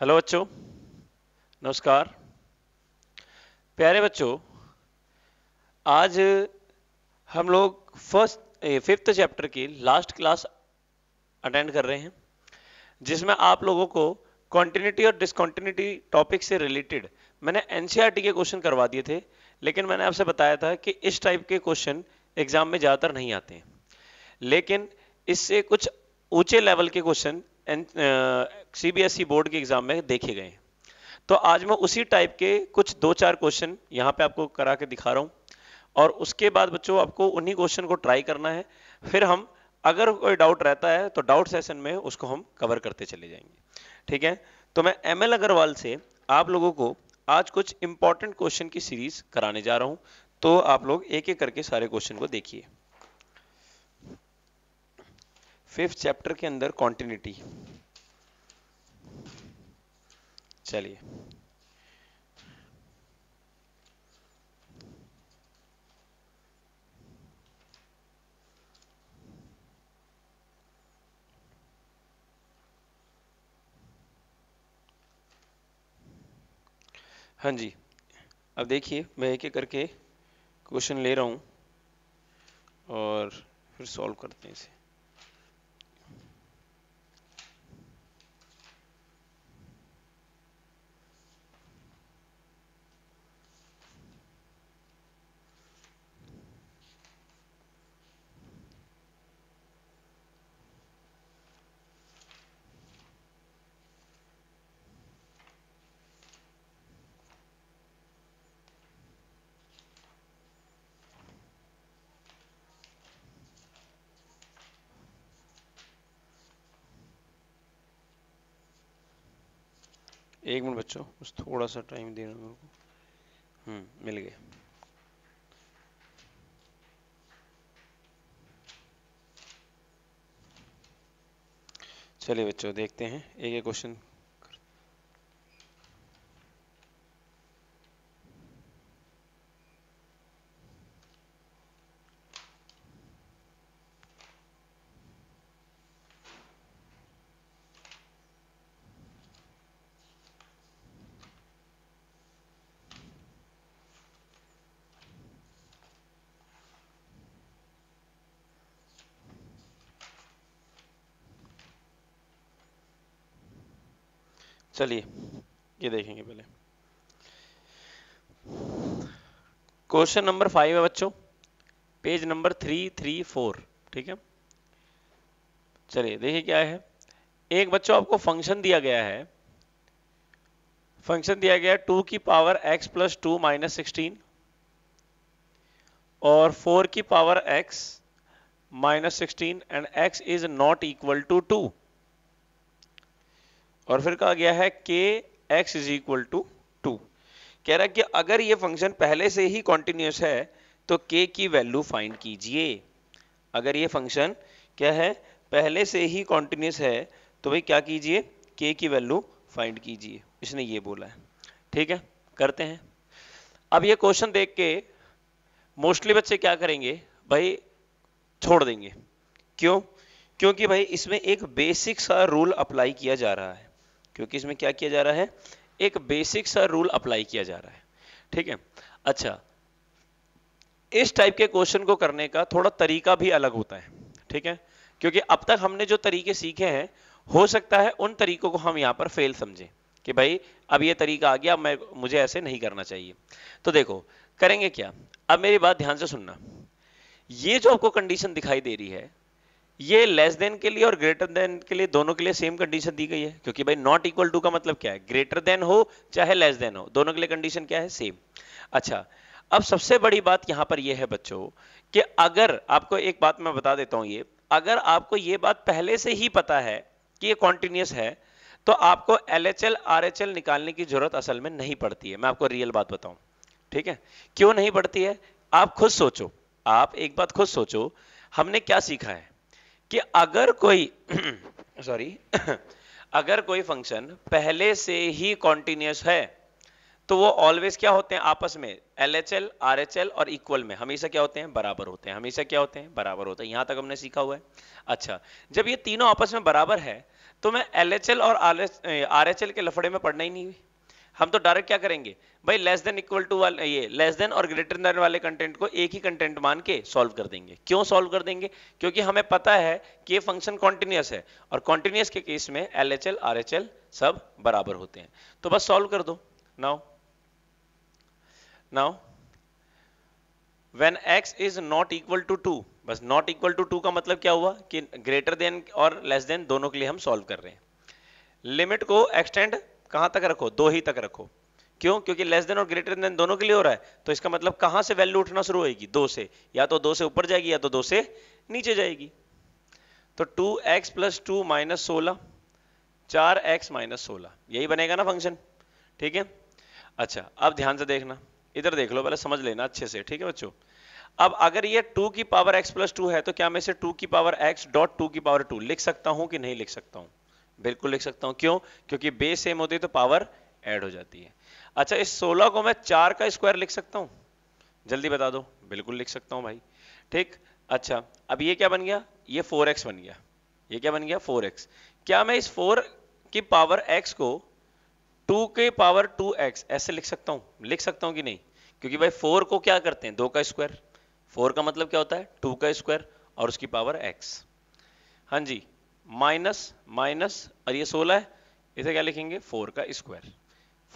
Hello बच्चों नमस्कार प्यारे बच्चों आज हम लोग फर्स्ट फिफ्थ चैप्टर की लास्ट क्लास अटेंड कर रहे हैं जिसमें आप लोगों को कॉन्टिन्यूटी और डिसकॉन्टिन्यूटी टॉपिक से रिलेटेड मैंने एनसीईआरटी e के क्वेश्चन करवा दिए थे लेकिन मैंने आपसे बताया था कि इस टाइप के क्वेश्चन एग्जाम में ज़्यादातर नहीं आते हैं लेकिन इससे कुछ ऊंचे लेवल के question N C e board के एग्जाम में देखे गए तो आज मैं उसी टाइप के कुछ दो चार क्वेश्चन यहाँ पे आपको करा के दिखा रहा हूँ और उसके बाद बच्चों आपको उन्हीं क्वेश्चन को ट्राई करना है फिर हम अगर कोई डाउट रहता है तो डाउट सेशन में उसको हम कवर करते चले जाएंगे ठीक है तो मैं एम एल अग्रवाल से आप लोगों को आज कुछ इंपॉर्टेंट क्वेश्चन की सीरीज कराने जा रहा हूँ तो आप लोग एक एक करके सारे क्वेश्चन को देखिए फिफ्थ चैप्टर के अंदर कॉन्टिन्यूटी चलिए हाँ जी अब देखिए मैं एक एक करके क्वेश्चन ले रहा हूँ और फिर सॉल्व करते हैं इसे एक मिनट बच्चों बस थोड़ा सा टाइम देना मेरे को हम्म मिल गए चलिए बच्चों देखते हैं एक एक क्वेश्चन चलिए ये देखेंगे पहले क्वेश्चन नंबर फाइव है बच्चों page number three three four ठीक है चलिए देखिए क्या है एक बच्चों आपको फंक्शन दिया गया है फंक्शन दिया गया टू की power x plus two minus sixteen और फोर की power x minus sixteen and x is not equal to two और फिर कहा गया है के x is equal to two कह रहा है कि अगर ये फंक्शन पहले से ही कॉन्टिन्यूस है तो के की वैल्यू फाइंड कीजिए अगर ये फंक्शन क्या है पहले से ही कॉन्टिन्यूस है तो भाई क्या कीजिए के की वैल्यू फाइंड कीजिए इसने ये बोला है ठीक है करते हैं अब ये क्वेश्चन देख के मोस्टली बच्चे क्या करेंगे भाई छोड़ देंगे क्यों क्योंकि भाई इसमें एक बेसिक सा रूल अप्लाई किया जा रहा है क्योंकि इसमें क्या किया जा रहा है एक बेसिक सा रूल अप्लाई किया जा रहा है ठीक है अच्छा इस टाइप के क्वेश्चन को करने का थोड़ा तरीका भी अलग होता है ठीक है क्योंकि अब तक हमने जो तरीके सीखे हैं हो सकता है उन तरीकों को हम यहां पर फेल समझें कि भाई अब ये तरीका आ गया मैं मुझे ऐसे नहीं करना चाहिए तो देखो करेंगे क्या अब मेरी बात ध्यान से सुनना ये जो आपको कंडीशन दिखाई दे रही है ये लेस देन के लिए और ग्रेटर देन के लिए दोनों के लिए सेम कंडीशन दी गई है क्योंकि भाई नॉट इक्वल टू का मतलब क्या है ग्रेटर देन हो चाहे लेस देन हो दोनों के लिए कंडीशन क्या है सेम अच्छा अब सबसे बड़ी बात यहां पर यह है बच्चों कि अगर आपको एक बात मैं बता देता हूं ये अगर आपको ये बात पहले से ही पता है कि ये कॉन्टिन्यूस है तो आपको L H L R H L निकालने की जरूरत असल में नहीं पड़ती है मैं आपको रियल बात बताऊं ठीक है क्यों नहीं पड़ती है आप खुद सोचो आप एक बात खुद सोचो हमने क्या सीखा है कि अगर कोई सॉरी अगर कोई फंक्शन पहले से ही कॉन्टिन्यूस है तो वो ऑलवेज क्या होते हैं आपस में L H L R H L और इक्वल में हमेशा क्या होते हैं बराबर होते हैं हमेशा क्या होते हैं बराबर होते हैं यहां तक हमने सीखा हुआ है अच्छा जब ये तीनों आपस में बराबर है तो मैं एल एच एल और आर एच एल के लफड़े में पढ़ना ही नहीं हम तो डायरेक्ट क्या करेंगे भाई लेस देन इक्वल टू वाले ये लेस देन और ग्रेटर देन वाले कंटेंट को एक ही कंटेंट मान के सॉल्व कर देंगे क्यों सॉल्व कर देंगे क्योंकि हमें पता है कि ये फंक्शन कॉन्टिन्यूस है और कॉन्टिन्यूस के केस में L H L R H L सब बराबर होते हैं तो बस सॉल्व कर दो now now when x is not equal to two बस नॉट इक्वल टू टू का मतलब क्या हुआ कि ग्रेटर देन और लेस देन दोनों के लिए हम सॉल्व कर रहे हैं लिमिट को एक्सटेंड कहां तक रखो दो ही तक रखो क्यों क्योंकि लेस देन और ग्रेटर देन दोनों के लिए हो रहा है तो इसका मतलब कहां से वैल्यू उठना शुरू होगी दो से या तो दो से ऊपर जाएगी या तो दो से नीचे जाएगी तो two x plus two minus सोलह चार एक्स माइनस सोलह यही बनेगा ना फंक्शन ठीक है अच्छा अब ध्यान से देखना इधर देख लो पहले समझ लेना अच्छे से ठीक है बच्चों अब अगर ये टू की पावर एक्स प्लस टू है तो क्या मैं इसे टू की पावर एक्स डॉट टू की पावर टू लिख सकता हूं कि नहीं लिख सकता हूं बिल्कुल लिख सकता हूं क्यों क्योंकि बेस सेम होती है तो पावर ऐड हो जाती है अच्छा इस 16 को मैं चार का स्क्वायर लिख सकता हूं जल्दी बता दो बिल्कुल लिख सकता हूं भाई ठीक अच्छा अब ये क्या बन गया ये 4x बन गया ये क्या बन गया 4x क्या मैं इस 4 की पावर x को 2 के पावर 2x ऐसे लिख सकता हूं लिख सकता हूं कि नहीं क्योंकि भाई 4 को क्या करते हैं दो का स्क्वायर 4 का मतलब क्या होता है 2 का स्क्वायर और उसकी पावर x हाँ जी माइनस माइनस और ये सोलह है इसे क्या लिखेंगे फोर का स्क्वायर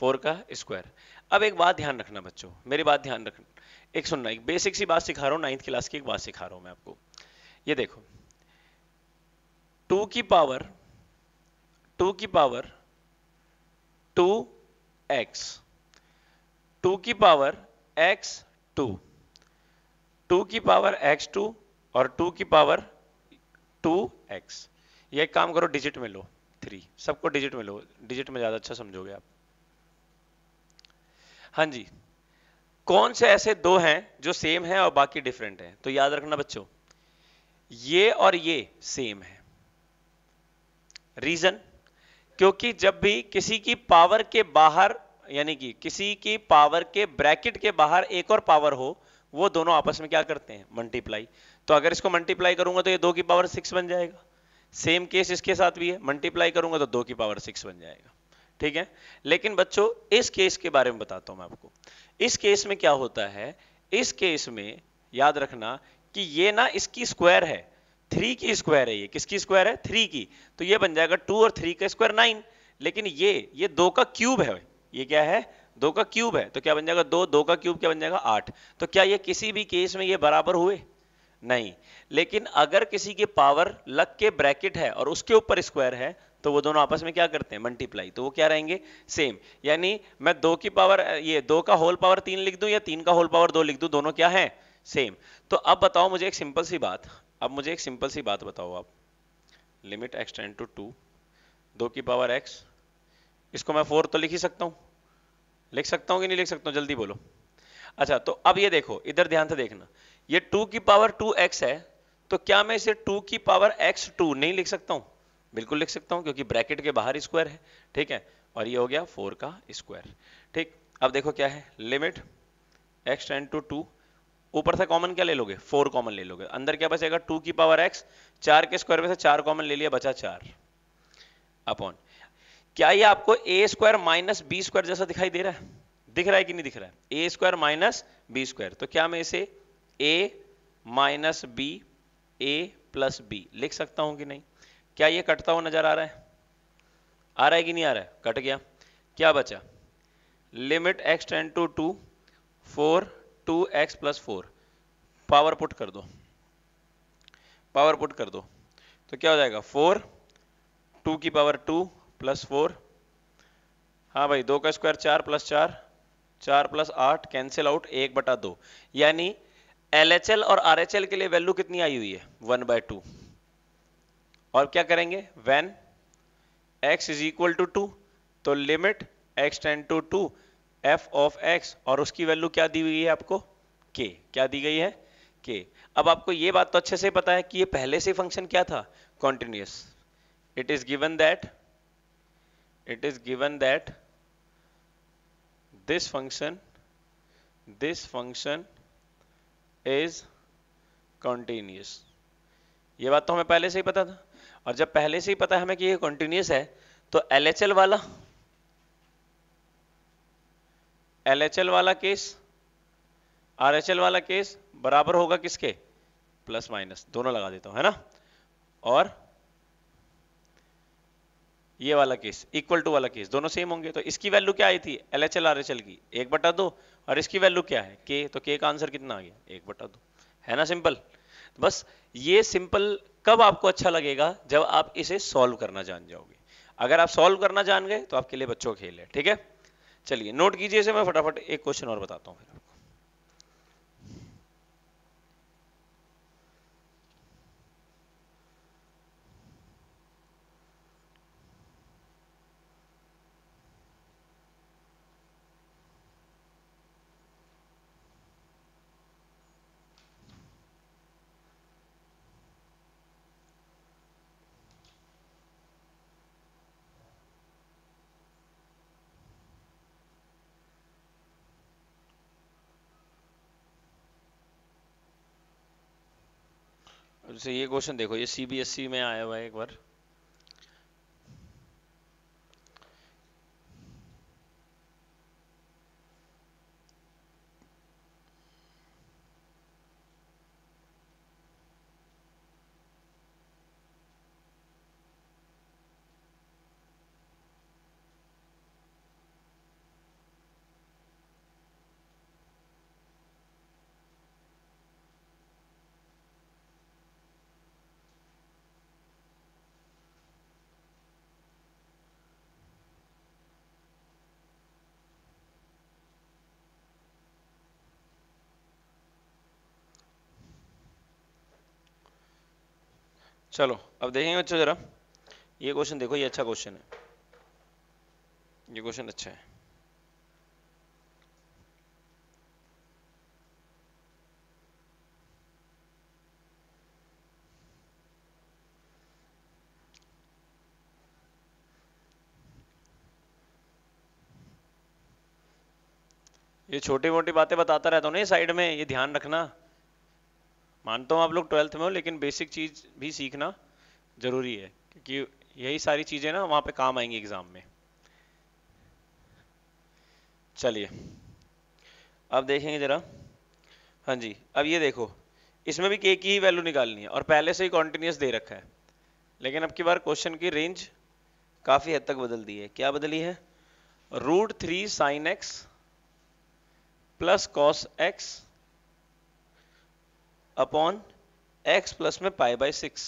फोर का स्क्वायर अब एक बात ध्यान रखना बच्चों मेरी बात ध्यान रखना एक सुनना एक बेसिक सी बात सिखा रहा हूं नाइन्थ क्लास की एक बात सिखा रहा हूं मैं आपको ये देखो टू की पावर टू की पावर टू एक्स टू की पावर एक्स टू टू की पावर एक्स टू और टू की पावर टू एक्स ये एक काम करो डिजिट में लो थ्री सबको डिजिट में लो डिजिट में ज़्यादा अच्छा समझोगे आप हाँ जी कौन से ऐसे दो हैं जो सेम हैं और बाकी डिफरेंट हैं तो याद रखना बच्चों ये और ये सेम है रीजन क्योंकि जब भी किसी की पावर के बाहर यानी कि किसी की पावर के ब्रैकेट के बाहर एक और पावर हो वो दोनों आपस में क्या करते हैं मल्टीप्लाई तो अगर इसको मल्टीप्लाई करूंगा तो ये दो की पावर सिक्स बन जाएगा सेम केस इसके साथ भी है मल्टीप्लाई करूंगा तो दो की पावर सिक्स बन जाएगा ठीक है लेकिन बच्चों इस केस के बारे में बताता हूं मैं आपको इस केस में क्या होता है इस केस में याद रखना कि ये ना इसकी स्क्वायर है थ्री की स्क्वायर है ये किसकी स्क्वायर है थ्री की तो ये बन जाएगा टू और थ्री का स्क्वायर नाइन लेकिन ये ये दो का क्यूब है ये क्या है दो का क्यूब है तो क्या बन जाएगा दो दो का क्यूब क्या बन जाएगा आठ तो क्या ये किसी भी केस में ये बराबर हुए नहीं लेकिन अगर किसी के पावर लक के ब्रैकेट है और उसके ऊपर स्क्वायर है तो वो दोनों आपस में क्या करते हैं मल्टीप्लाई तो वो क्या रहेंगे सेम यानी मैं दो की पावर ये दो का होल पावर तीन लिख दू या तीन का होल पावर दो लिख दू दोनों क्या है सेम तो अब बताओ मुझे एक सिंपल सी बात अब मुझे एक सिंपल सी बात बताओ आप limit x tends to two दो की पावर एक्स इसको मैं फोर तो लिख ही सकता हूँ लिख सकता हूं कि नहीं लिख सकता हूं जल्दी बोलो अच्छा तो अब ये देखो इधर ध्यान से देखना ये टू की पावर टू एक्स है तो क्या मैं इसे टू की पावर एक्स टू नहीं लिख सकता हूं बिल्कुल लिख सकता हूं क्योंकि ब्रैकेट के बाहर स्क्वायर है ठीक है और ये हो गया फोर का स्क्वायर ठीक अब देखो क्या है limit x tends to two ऊपर से कॉमन क्या ले लोगे 4 कॉमन ले लोगे अंदर क्या बचेगा टू की पावर एक्स चार के स्क्वायर में से चार कॉमन ले लिया बचा चार अपॉन क्या ये आपको ए स्क्वायर माइनस बी स्क्वायर जैसा दिखाई दे रहा है दिख रहा है कि नहीं दिख रहा है A square minus B square तो क्या मैं इसे A minus B A plus B लिख सकता हूं कि नहीं क्या ये कटता हुआ नजर आ रहा है आ रहा है कि नहीं आ रहा है कट गया क्या बचा limit x tends to two four two x plus four power put कर दो पावर पुट कर दो तो क्या हो जाएगा फोर टू की पावर टू प्लस फोर हाँ भाई दो का स्क्वायर चार प्लस चार चार प्लस आठ कैंसिल आउट एक बटा दो यानी एल और आर के लिए वैल्यू कितनी आई हुई है वन बाय टू और क्या करेंगे when x is equal to two तो limit x tends to two f of x और उसकी वैल्यू क्या दी हुई है आपको के क्या दी गई है के अब आपको ये बात तो अच्छे से पता है कि ये पहले से फंक्शन क्या था continuous it is given that it is given that this function this function is continuous ये बात तो हमें पहले से ही पता था और जब पहले से ही पता है हमें कि ये कॉन्टीन्यूस है तो एल वाला एल वाला केस आर वाला केस बराबर होगा किसके प्लस माइनस दोनों लगा देता हूं है ना और ये वाला केस इक्वल टू वाला केस दोनों सेम होंगे तो इसकी वैल्यू क्या आई थी L H L R H L की एक बटा दो और इसकी वैल्यू क्या है के तो के का आंसर कितना आ गया एक बटा दो है ना सिंपल तो बस ये सिंपल कब आपको अच्छा लगेगा जब आप इसे सॉल्व करना जान जाओगे अगर आप सॉल्व करना जान गए तो आपके लिए बच्चों खेल है ठीक है चलिए नोट कीजिए इसे मैं फटाफट एक क्वेश्चन और बताता हूँ फिर जैसे ये क्वेश्चन देखो ये सी बी एस में आया हुआ है एक बार चलो अब देखेंगे बच्चों जरा ये क्वेश्चन देखो ये अच्छा क्वेश्चन है ये क्वेश्चन अच्छा है ये छोटी मोटी बातें बताता रहता हूँ ना साइड में ये ध्यान रखना मानता हूँ आप लोग ट्वेल्थ में हो लेकिन बेसिक चीज़ भी सीखना ज़रूरी है क्योंकि यही सारी चीज़ें ना वहां पे काम आएंगी एग्ज़ाम में चलिए अब देखेंगे ज़रा हाँ जी अब ये देखो इसमें भी के की ही वैल्यू निकालनी है और पहले से ही कॉन्टिन्यूस दे रखा है लेकिन अब की बार क्वेश्चन की रेंज काफ़ी हद तक बदल दी है क्या बदली है root three sine x plus cos x upon x plus में पाई बाय सिक्स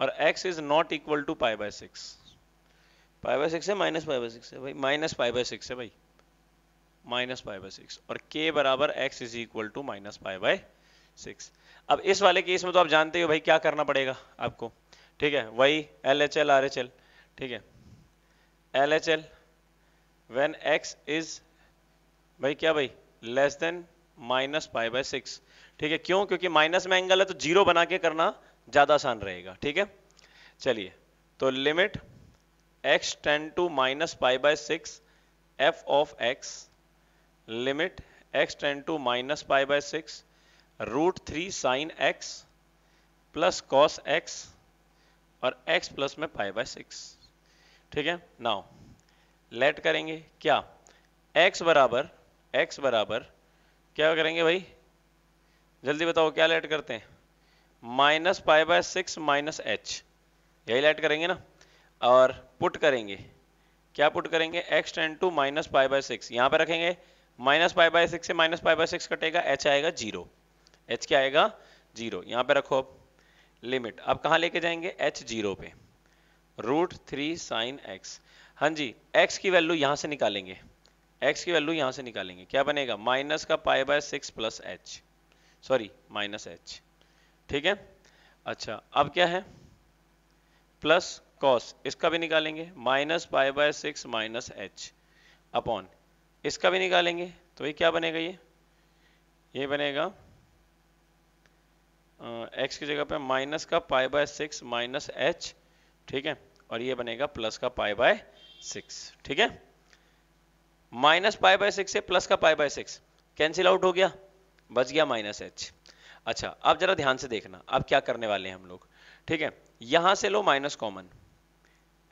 और x is not equal to pi by six pi by six है माइनस पाई बाय सिक्स है भाई माइनस पाई बाय सिक्स है भाई minus pi by six और के बराबर x is equal to minus pi by six अब इस वाले केस में तो आप जानते हो भाई क्या करना पड़ेगा आपको ठीक है वही L H L R H L ठीक है L H L when x is भाई क्या भाई less than minus pi by six ठीक है क्यों क्योंकि माइनस में एंगल है तो जीरो बना के करना ज्यादा आसान रहेगा ठीक है चलिए तो limit x tends to minus pi by six f of x limit x tends to minus pi by six root three sine x plus cos x और एक्स प्लस में पाई बाय सिक्स ठीक है now let करेंगे क्या x बराबर x बराबर क्या करेंगे भाई जल्दी बताओ क्या लेट करते हैं minus pi by six minus h यही लेट करेंगे ना और पुट करेंगे क्या पुट करेंगे x tends to minus pi by six यहाँ पर रखेंगे माइनस पाई बाय सिक्स से माइनस पाई बाय सिक्स कटेगा एच आएगा जीरो एच क्या आएगा जीरो यहाँ पे रखो अब लिमिट अब कहाँ लेके जाएंगे एच जीरो पे रूट थ्री साइन एक्स हाँ जी एक्स की वैल्यू यहाँ से निकालेंगे एक्स की वैल्यू यहां से निकालेंगे क्या बनेगा माइनस का pi by six plus h sorry minus h ठीक है अच्छा अब क्या है प्लस कॉस इसका भी निकालेंगे minus pi by six minus h upon इसका भी निकालेंगे तो ये क्या बनेगा ये ये बनेगा एक्स की जगह पे माइनस का pi by six minus h ठीक है और ये बनेगा प्लस का पाई बाय सिक्स ठीक है माइनस पाई बाय सिक्स है प्लस का pi by six cancel out हो गया बच गया माइनस एच अच्छा अब जरा ध्यान से देखना अब क्या करने वाले हैं हम लोग ठीक है यहां से लो minus common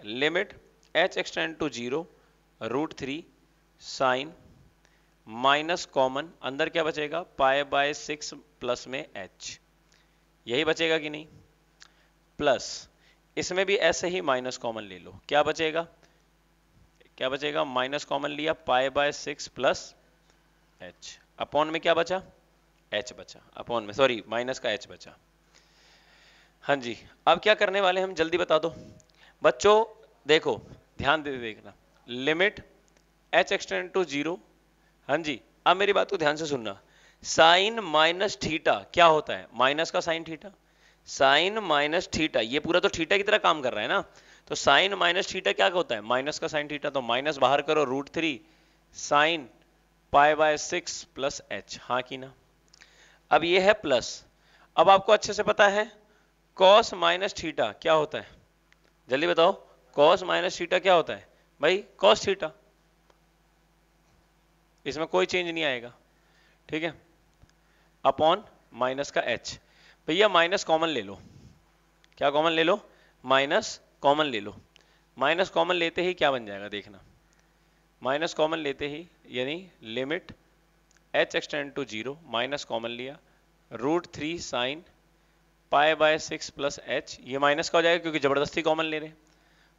limit h extend to zero root three sine minus common अंदर क्या बचेगा पाए बाय सिक्स प्लस में एच यही बचेगा कि नहीं प्लस इसमें भी ऐसे ही माइनस कॉमन ले लो क्या बचेगा क्या बचेगा माइनस कॉमन लिया pi by six plus h upon में क्या बचा एच बचा अपॉन में सॉरी माइनस का एच बचा हाँ जी अब क्या करने वाले हम जल्दी बता दो बच्चों देखो ध्यान दे देखना limit h extend to zero हाँ जी अब मेरी बात को ध्यान से सुनना साइन माइनस थीटा क्या होता है माइनस का sine theta sine minus theta ये पूरा तो थीटा की तरह काम कर रहा है ना तो साइन माइनस थीटा क्या होता है माइनस का साइन थीटा तो माइनस बाहर करो root three sine pi by six plus h हाँ की ना अब ये है प्लस अब आपको अच्छे से पता है कॉस माइनस थीटा क्या होता है जल्दी बताओ कॉस माइनस थीटा क्या होता है भाई कॉस थीटा इसमें कोई चेंज नहीं आएगा ठीक है अपॉन माइनस का एच भैया माइनस कॉमन ले लो क्या कॉमन ले लो माइनस कॉमन ले लो माइनस कॉमन लेते ही क्या बन जाएगा देखना माइनस कॉमन लेते ही यानी limit h extend to zero minus common लिया root three sine pi by six plus h ये माइनस का हो जाएगा क्योंकि ज़बरदस्ती कॉमन ले रहे हैं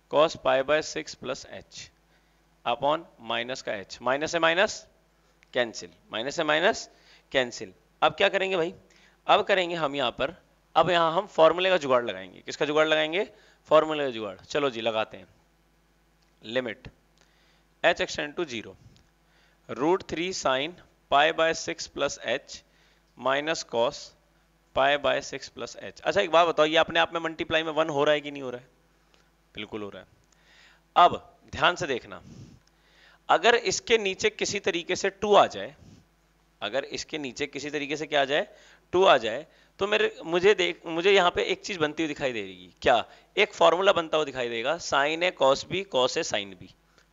cos pi by six plus h upon minus का एच माइनस है माइनस कैंसिल माइनस है माइनस कैंसिल अब क्या करेंगे भाई अब करेंगे हम यहाँ पर अब यहाँ हम फॉर्मूले का जुगाड़ लगाएंगे किसका जुगाड़ लगाएंगे फॉर्मूले का जुगाड़ चलो जी लगाते हैं limit h extend to zero root three sine pi by six plus h minus cos pi by six plus h अच्छा एक बात बताओ ये अपने आप में मल्टीप्लाई में वन हो रहा है कि नहीं हो रहा है बिल्कुल हो रहा है अब ध्यान से देखना अगर इसके नीचे किसी तरीके से टू आ जाए अगर इसके नीचे किसी तरीके से क्या आ जाए टू आ जाए तो मेरे मुझे देख मुझे यहाँ पे एक चीज बनती हुई दिखाई देगी क्या एक फॉर्मूला बनता हुआ दिखाई देगा साइन है कॉस बी कॉस है साइन बी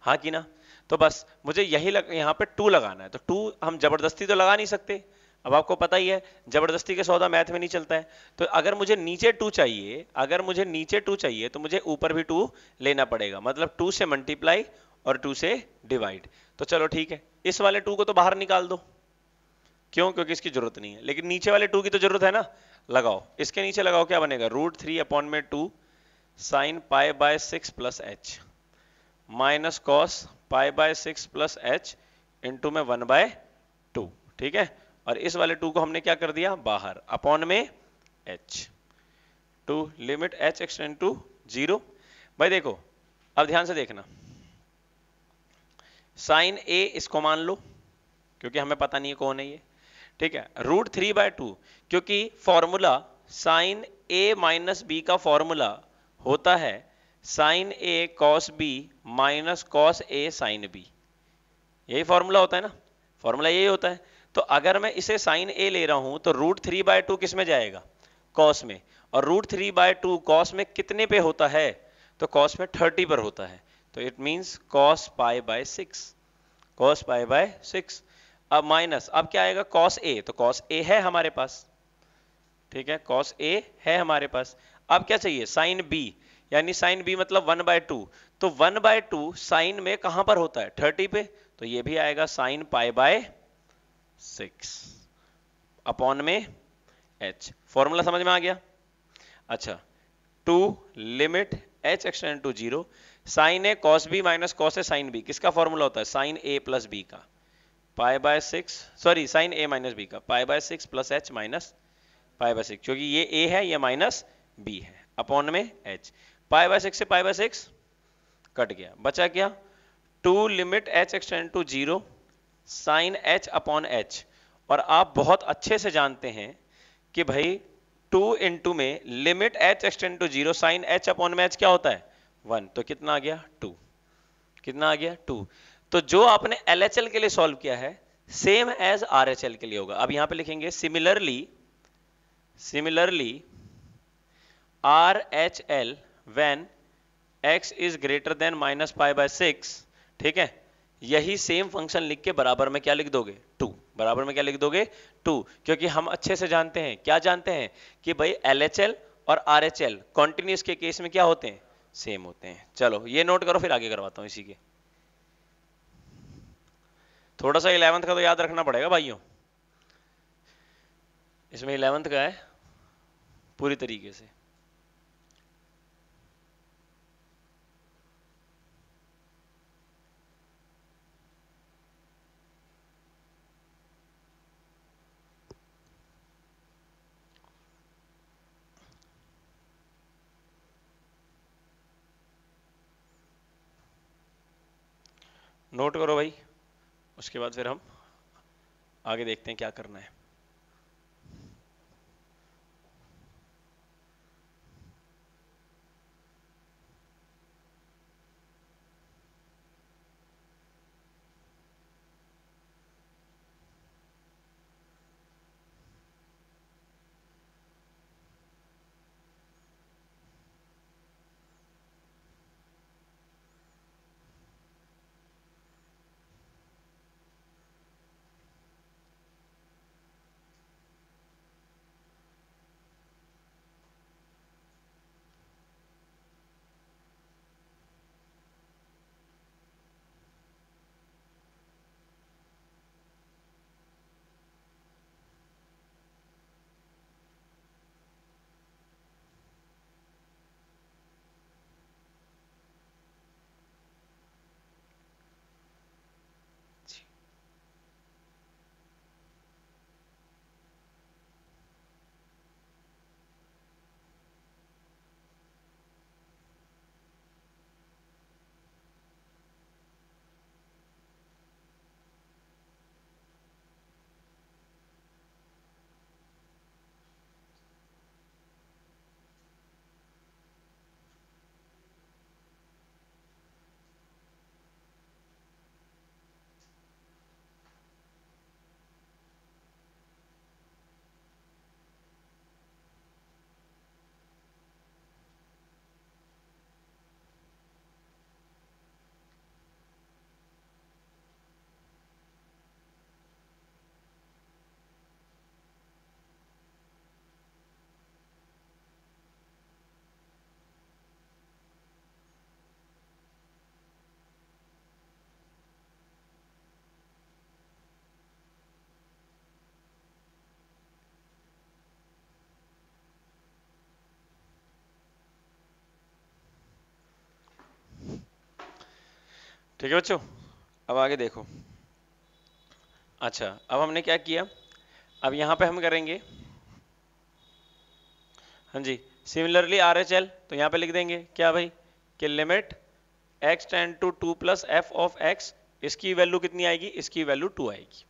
हाँ कि ना तो बस मुझे यही लग यहाँ पे टू लगाना है तो टू हम जबरदस्ती तो लगा नहीं सकते अब आपको पता ही है जबरदस्ती के सौदा मैथ में नहीं चलता है तो अगर मुझे नीचे टू चाहिए अगर मुझे नीचे टू चाहिए तो मुझे ऊपर भी टू लेना पड़ेगा मतलब टू से मल्टीप्लाई और टू से डिवाइड तो चलो ठीक है इस वाले टू को तो बाहर निकाल दो क्यों क्योंकि इसकी जरूरत नहीं है लेकिन नीचे वाले टू की तो जरूरत है ना लगाओ इसके नीचे लगाओ क्या बनेगा रूट थ्री अपॉन में two sine pi by six plus h minus cos pi by six plus h into में वन बाय टू ठीक है और इस वाले टू को हमने क्या कर दिया बाहर अपॉन में h two limit h extend to zero भाई देखो अब ध्यान से देखना साइन ए इसको मान लो क्योंकि हमें पता नहीं है कौन है ये ठीक है रूट थ्री बाय टू क्योंकि formula sine a minus b का फॉर्मूला होता है sine a cos b minus cos a sine b यही फॉर्मूला होता है ना फॉर्मूला यही होता है तो अगर मैं इसे साइन ए ले रहा हूं तो रूट थ्री बाय टू किस में जाएगा कॉस में और root three by two cos में कितने पे होता है तो कॉस में थर्टी पर होता है तो it means cos pi by six cos pi by six अब माइनस अब क्या आएगा कॉस ए तो कॉस ए है हमारे पास ठीक है कॉस ए है हमारे पास अब क्या चाहिए साइन बी यानी साइन बी मतलब वन बाय टू तो वन बाय टू साइन में कहां पर होता है थर्टी पे तो ये भी आएगा sine pi by six upon में एच फॉर्मूला समझ में आ गया अच्छा two limit h extend to zero sine a cos b minus cos a sine b किसका फॉर्मूला होता है साइन ए प्लस बी का pi by six sorry sine a minus b का pi by six plus h minus pi by six क्योंकि ये a है ये minus b है अपॉन में एच पाई बाय सिक्स से पाई बाय सिक्स कट गया बचा क्या two limit h extend to zero sine h upon h और आप बहुत अच्छे से जानते हैं कि भाई टू इंटू में limit h extend to zero sine h upon में एच क्या होता है वन तो कितना आ गया टू कितना आ गया टू तो जो आपने एल के लिए सॉल्व किया है सेम एज आर के लिए होगा अब यहां पे लिखेंगे similarly similarly R H L when x is greater than minus five by six ठीक है यही सेम फंक्शन लिख के बराबर में क्या लिख दोगे टू बराबर में क्या लिख दोगे टू क्योंकि हम अच्छे से जानते हैं क्या जानते हैं कि भाई एल एच एल और आर एच एल कॉन्टिन्यूस के केस में क्या होते हैं सेम होते हैं चलो ये नोट करो फिर आगे करवाता हूं इसी के थोड़ा सा इलेवंथ का तो याद रखना पड़ेगा भाइयों इसमें इलेवंथ का है पूरी तरीके से नोट करो भाई उसके बाद फिर हम आगे देखते हैं क्या करना है ठीक है बच्चों अब आगे देखो अच्छा अब हमने क्या किया अब यहाँ पे हम करेंगे हाँ जी सिमिलरली आर एच एल तो यहाँ पे लिख देंगे क्या भाई कि limit x tends to two plus f of x इसकी वैल्यू कितनी आएगी इसकी वैल्यू टू आएगी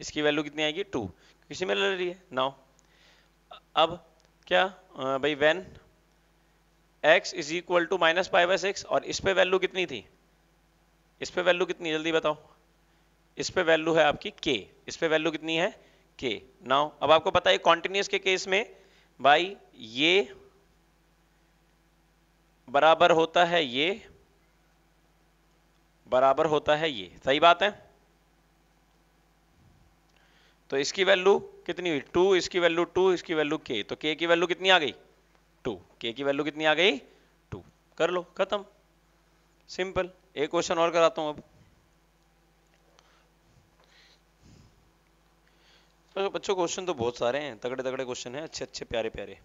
इसकी वैल्यू कितनी आएगी टू सिमिलरली है नाउ अब क्या भाई when x is equal to minus five by six और इस पे वैल्यू कितनी थी इस पे वैल्यू कितनी जल्दी बताओ इस पे वैल्यू है आपकी के इस पे वैल्यू कितनी है के नाउ अब आपको पता है कॉन्टिन्यूस के केस में भाई ये बराबर होता है ये बराबर होता है ये सही बात है तो इसकी वैल्यू कितनी हुई टू इसकी वैल्यू टू इसकी वैल्यू के तो के की वैल्यू कितनी आ गई टू के की वैल्यू कितनी आ गई टू कर लो खत्म सिंपल एक क्वेश्चन और कराता हूं अब तो बच्चों क्वेश्चन तो बहुत सारे हैं तगड़े तगड़े क्वेश्चन हैं अच्छे अच्छे प्यारे प्यारे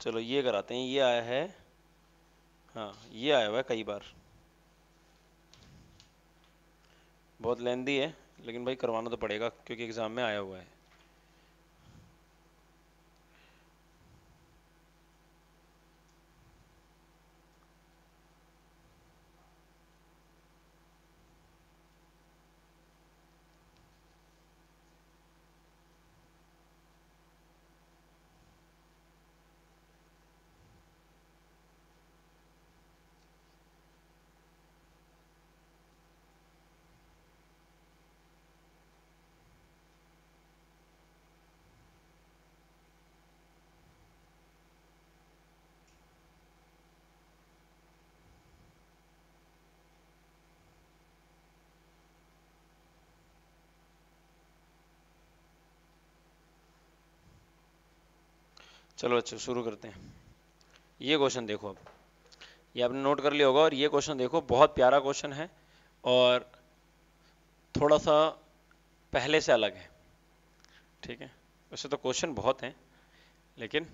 चलो ये कराते हैं ये आया है हाँ ये आया हुआ है कई बार बहुत लेंदी है लेकिन भाई करवाना तो पड़ेगा क्योंकि एग्ज़ाम में आया हुआ है चलो अच्छा शुरू करते हैं ये क्वेश्चन देखो अब ये आपने नोट कर लिया होगा और ये क्वेश्चन देखो बहुत प्यारा क्वेश्चन है और थोड़ा सा पहले से अलग है ठीक है वैसे तो क्वेश्चन बहुत हैं लेकिन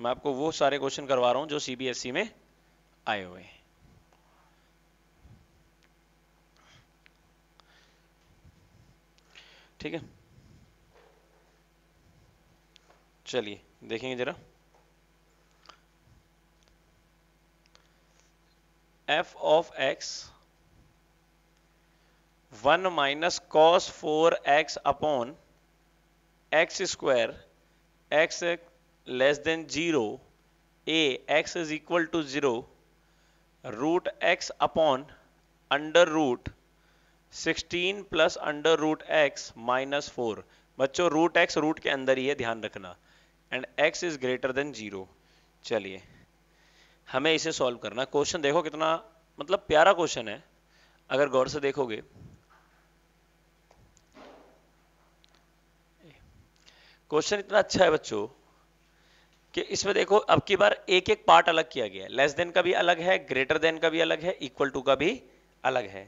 मैं आपको वो सारे क्वेश्चन करवा रहा हूँ जो सीबीएसई e में आए हुए हैं ठीक है चलिए देखेंगे जरा f of x one minus cos four x upon x square x less than zero a x is equal to zero root x upon under root sixteen plus under root x minus four बच्चों root x root के अंदर ही है ध्यान रखना and x is greater than zero चलिए हमें इसे सॉल्व करना क्वेश्चन देखो कितना मतलब प्यारा क्वेश्चन है अगर गौर से देखोगे क्वेश्चन इतना अच्छा है बच्चों कि इसमें देखो अब की बार एक एक पार्ट अलग किया गया है लेस देन का भी अलग है ग्रेटर देन का भी अलग है इक्वल टू का भी अलग है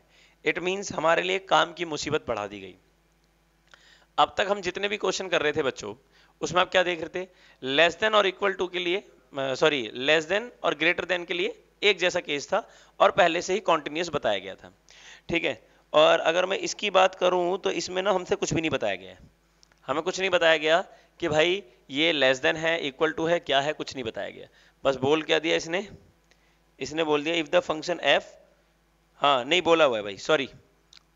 इट मींस हमारे लिए काम की मुसीबत बढ़ा दी गई अब तक हम जितने भी क्वेश्चन कर रहे थे बच्चों उसमें आप क्या देख रहे थे लेस देन और इक्वल टू के लिए सॉरी लेस देन और ग्रेटर देन के लिए एक जैसा केस था और पहले से ही कॉन्टिन्यूस बताया गया था ठीक है और अगर मैं इसकी बात करूं तो इसमें ना हमसे कुछ भी नहीं बताया गया हमें कुछ नहीं बताया गया कि भाई ये लेस देन है इक्वल टू है क्या है कुछ नहीं बताया गया बस बोल क्या दिया इसने इसने बोल दिया इफ द फंक्शन एफ हाँ नहीं बोला हुआ है भाई सॉरी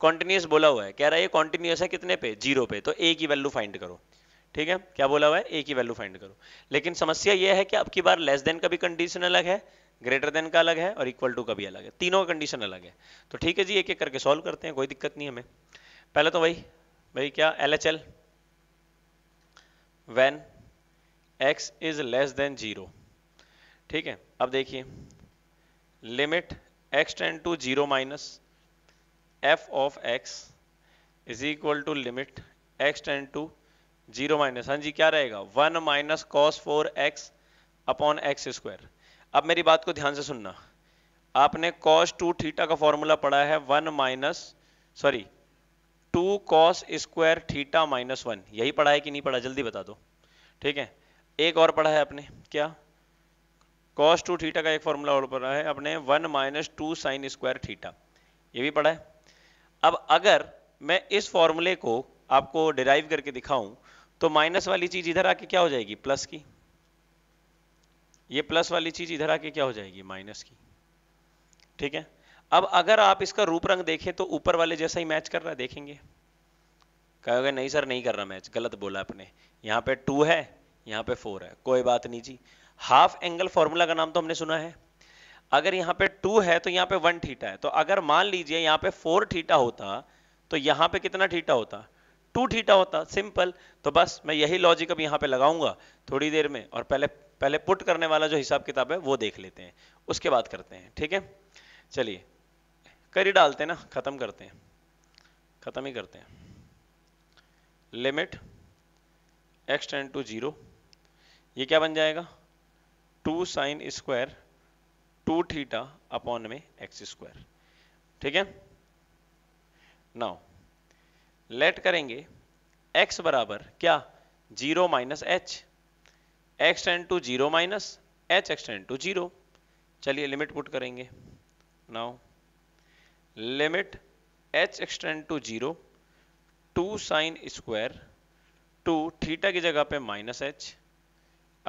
कॉन्टिन्यूस बोला हुआ है कह रहा है ये कॉन्टिन्यूस है कितने पे जीरो पे तो ए की वैल्यू फाइंड करो ठीक है क्या बोला हुआ है ए की वैल्यू फाइंड करो लेकिन समस्या यह है कि अब की बार लेस देन का भी कंडीशन अलग है ग्रेटर देन का अलग है और इक्वल टू का भी अलग है तीनों का कंडीशन अलग है तो ठीक है जी एक एक करके सॉल्व करते हैं कोई दिक्कत नहीं हमें पहले तो भाई भाई क्या L H L when x is less than zero ठीक है अब देखिए limit x tends to zero minus f of x is equal to limit x tends to zero minus हाँ जी क्या रहेगा one minus cos four x upon x square अब मेरी बात को ध्यान से सुनना आपने कॉस टू थीटा का फॉर्मूला पढ़ा है one minus sorry two cos square theta minus one यही पढ़ा है कि नहीं पढ़ा जल्दी बता दो ठीक है एक और पढ़ा है आपने क्या कॉस टू थीटा का एक फॉर्मूला और पढ़ा है आपने one minus two sine square theta ये भी पढ़ा है अब अगर मैं इस फॉर्मूले को आपको डिराइव करके दिखाऊं तो माइनस वाली चीज इधर आके क्या हो जाएगी प्लस की ये प्लस वाली चीज इधर आके क्या हो जाएगी माइनस की ठीक है अब अगर आप इसका रूप रंग देखें तो ऊपर वाले जैसा ही मैच कर रहा है देखेंगे कहोगे नहीं सर नहीं कर रहा मैच गलत बोला आपने यहाँ पे टू है यहां पे फोर है कोई बात नहीं जी हाफ एंगल फॉर्मूला का नाम तो हमने सुना है अगर यहां पे टू है तो यहाँ पे वन थीटा है तो अगर मान लीजिए यहां पे फोर थीटा होता तो यहां पे कितना थीटा होता टू थीटा होता सिंपल तो बस मैं यही लॉजिक अब यहाँ पे लगाऊंगा थोड़ी देर में और पहले पहले पुट करने वाला जो हिसाब किताब है वो देख लेते हैं उसके बाद करते हैं ठीक है चलिए करी डालते हैं ना खत्म करते हैं खत्म ही करते हैं limit x tends to zero ये क्या बन जाएगा two sine square two theta upon में एक्स स्क्वायर ठीक है नाउ लेट करेंगे x बराबर क्या zero minus h x to zero minus h extend to zero चलिए लिमिट पुट करेंगे now limit h extend to zero two sine square two theta की जगह पे minus h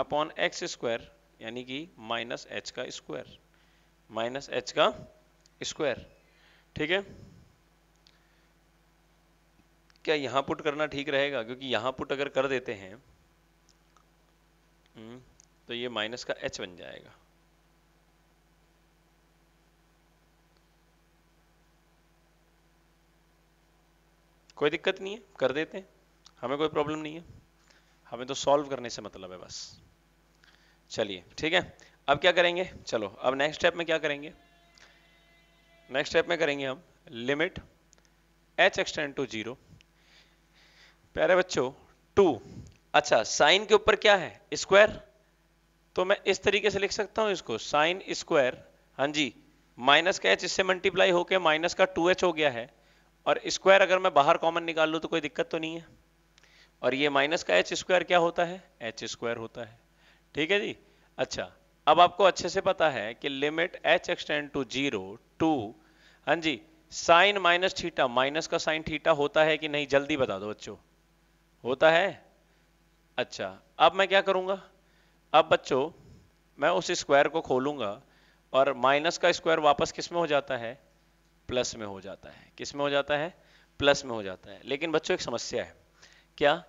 upon x square यानी कि माइनस एच का square minus h का square ठीक है क्या यहां पुट करना ठीक रहेगा क्योंकि यहां पुट अगर कर देते हैं हम्म, तो ये माइनस का एच बन जाएगा कोई दिक्कत नहीं है कर देते हैं हमें कोई प्रॉब्लम नहीं है हमें तो सॉल्व करने से मतलब है बस चलिए ठीक है अब क्या करेंगे चलो अब नेक्स्ट स्टेप में क्या करेंगे नेक्स्ट स्टेप में करेंगे हम limit h extend to zero प्यारे बच्चों टू अच्छा साइन के ऊपर क्या है स्क्वायर तो मैं इस तरीके से लिख सकता हूं इसको साइन स्क्वायर हाँ जी माइनस का एच इससे मल्टीप्लाई होकर माइनस का टू एच हो गया है और स्क्वायर अगर मैं बाहर कॉमन निकाल लू तो कोई दिक्कत तो नहीं है और ये माइनस का एच स्क्वायर क्या होता है एच स्क्वायर होता है ठीक है जी अच्छा अब आपको अच्छे से पता है कि limit h extend to zero two हाँ जी साइन माइनस थीटा माइनस का साइन थीटा होता है कि नहीं जल्दी बता दो बच्चों होता है अच्छा अब मैं क्या करूंगा अब बच्चों मैं उस स्क्वायर को खोलूंगा और माइनस का स्क्वायर वापस किस में हो जाता है प्लस में हो जाता है किस में हो जाता है प्लस में हो जाता है लेकिन बच्चों एक समस्या है क्या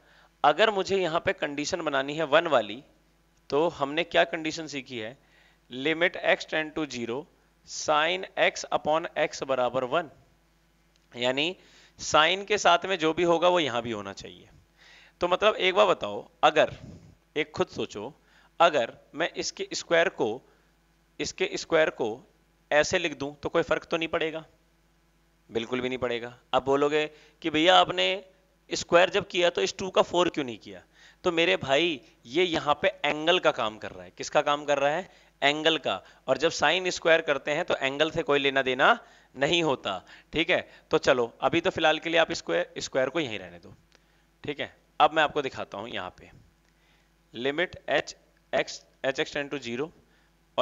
अगर मुझे यहां पे कंडीशन बनानी है वन वाली तो हमने क्या कंडीशन सीखी है limit x tends to zero sine x upon x बराबर वन यानी साइन के साथ में जो भी होगा वो यहां भी होना चाहिए तो मतलब एक बार बताओ अगर एक खुद सोचो अगर मैं इसके स्क्वायर को इसके स्क्वायर को ऐसे लिख दूं तो कोई फर्क तो नहीं पड़ेगा बिल्कुल भी नहीं पड़ेगा अब बोलोगे कि भैया आपने स्क्वायर जब किया तो इस टू का फोर क्यों नहीं किया तो मेरे भाई ये यहां पे एंगल का काम कर रहा है किसका काम कर रहा है एंगल का और जब साइन स्क्वायर करते हैं तो एंगल से कोई लेना देना नहीं होता ठीक है तो चलो अभी तो फिलहाल के लिए आप स्क्वायर स्क्वायर को यहीं रहने दो ठीक है अब मैं आपको दिखाता हूं यहां पे limit h x h x tends to zero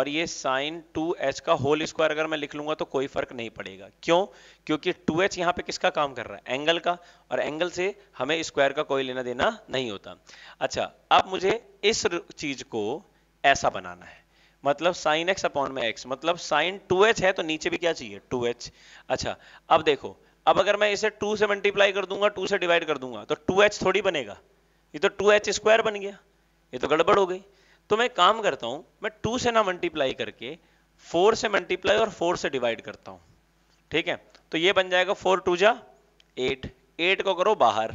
और ये साइन टू एच का होल स्क्वायर अगर मैं लिख लूंगा तो कोई फर्क नहीं पड़ेगा क्यों क्योंकि टू एच यहां पर किसका काम कर रहा है एंगल का और एंगल से हमें स्क्वायर का कोई लेना देना नहीं होता अच्छा अब मुझे इस चीज को ऐसा बनाना है मतलब साइन एक्स अपॉन में एक्स मतलब साइन टू एच है तो नीचे भी क्या चाहिए टू एच अच्छा अब देखो अब अगर मैं इसे टू से मल्टीप्लाई कर दूंगा टू से डिवाइड कर दूंगा तो टू एच थोड़ी बनेगा ये तो टू एच स्क्वायर बन गया ये तो गड़बड़ हो गई तो मैं काम करता हूं मैं टू से ना मल्टीप्लाई करके फोर से मल्टीप्लाई और फोर से डिवाइड करता हूं ठीक है तो ये बन जाएगा 4 टू जा 8 8 को करो बाहर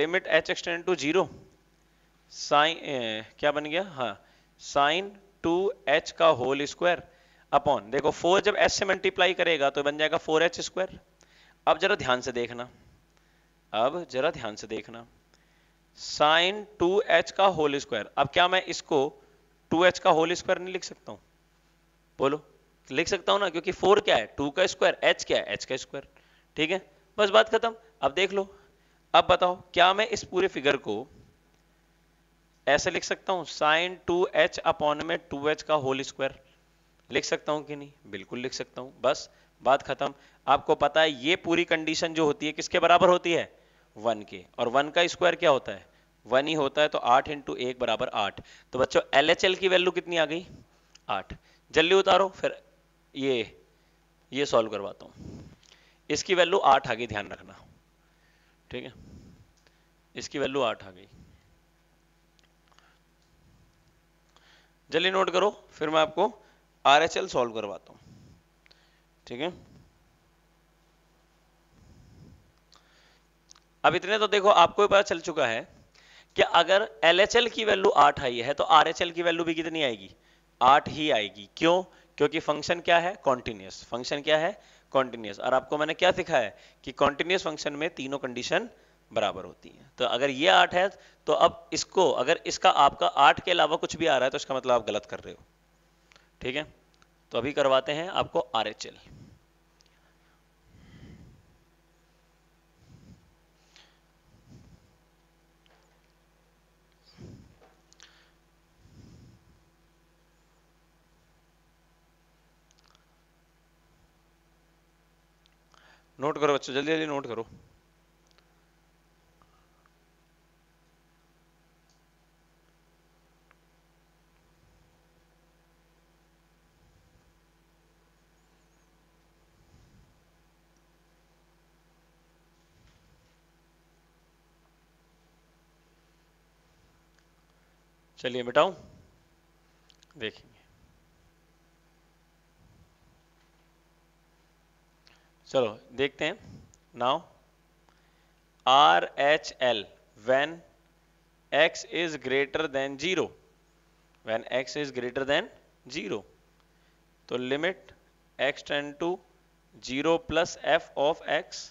limit h extend to zero sine क्या बन गया हाँ साइन टू एच का होल स्क्वायर अपॉन देखो फोर जब एच से मल्टीप्लाई करेगा तो बन जाएगा फोर एच स्क्वायर अब जरा ध्यान से देखना अब जरा ध्यान से देखना साइन टू एच का होल स्क्वायर अब क्या मैं इसको टू एच का होल स्क्वायर नहीं लिख सकता हूं बोलो लिख सकता हूं ना क्योंकि फोर क्या है टू का स्क्वायर एच क्या है एच का स्क्वायर ठीक है बस बात खत्म अब देख लो अब बताओ क्या मैं इस पूरे फिगर को ऐसे लिख सकता हूं साइन टू एच अपॉन में टू एच का होल स्क्वायर लिख सकता हूं कि नहीं बिल्कुल लिख सकता हूं बस बात खत्म आपको पता है ये पूरी कंडीशन जो होती है किसके बराबर होती है वन के और वन का स्क्वायर क्या होता है वन ही होता है तो आठ इंटू एक बराबर आठ तो बच्चों एल एच एल की वैल्यू कितनी आ गई आठ जल्दी उतारो फिर ये ये सॉल्व करवाता हूँ इसकी वैल्यू आठ आ गई ध्यान रखना ठीक है इसकी वैल्यू आठ आ गई जल्दी नोट करो फिर मैं आपको आर एच एल सॉल्व करवाता हूँ ठीक है अब इतने तो देखो आपको पता चल चुका है कि अगर एल की वैल्यू आठ आई है तो आर की वैल्यू भी कितनी आएगी आठ ही आएगी क्यों क्योंकि फंक्शन क्या है कॉन्टिन्यूस फंक्शन क्या है कॉन्टिन्यूस और आपको मैंने क्या सिखा है कि कॉन्टिन्यूस फंक्शन में तीनों कंडीशन बराबर होती है तो अगर ये आठ है तो अब इसको अगर इसका आपका आठ के अलावा कुछ भी आ रहा है तो इसका मतलब आप गलत कर रहे हो ठीक है तो अभी करवाते हैं आपको आर एच एल नोट करो बच्चों जल्दी जल्दी नोट करो चलिए बेटाओ देखेंगे चलो देखते हैं now R H L when x is greater than zero when x is greater than zero तो limit x tends to zero plus f of x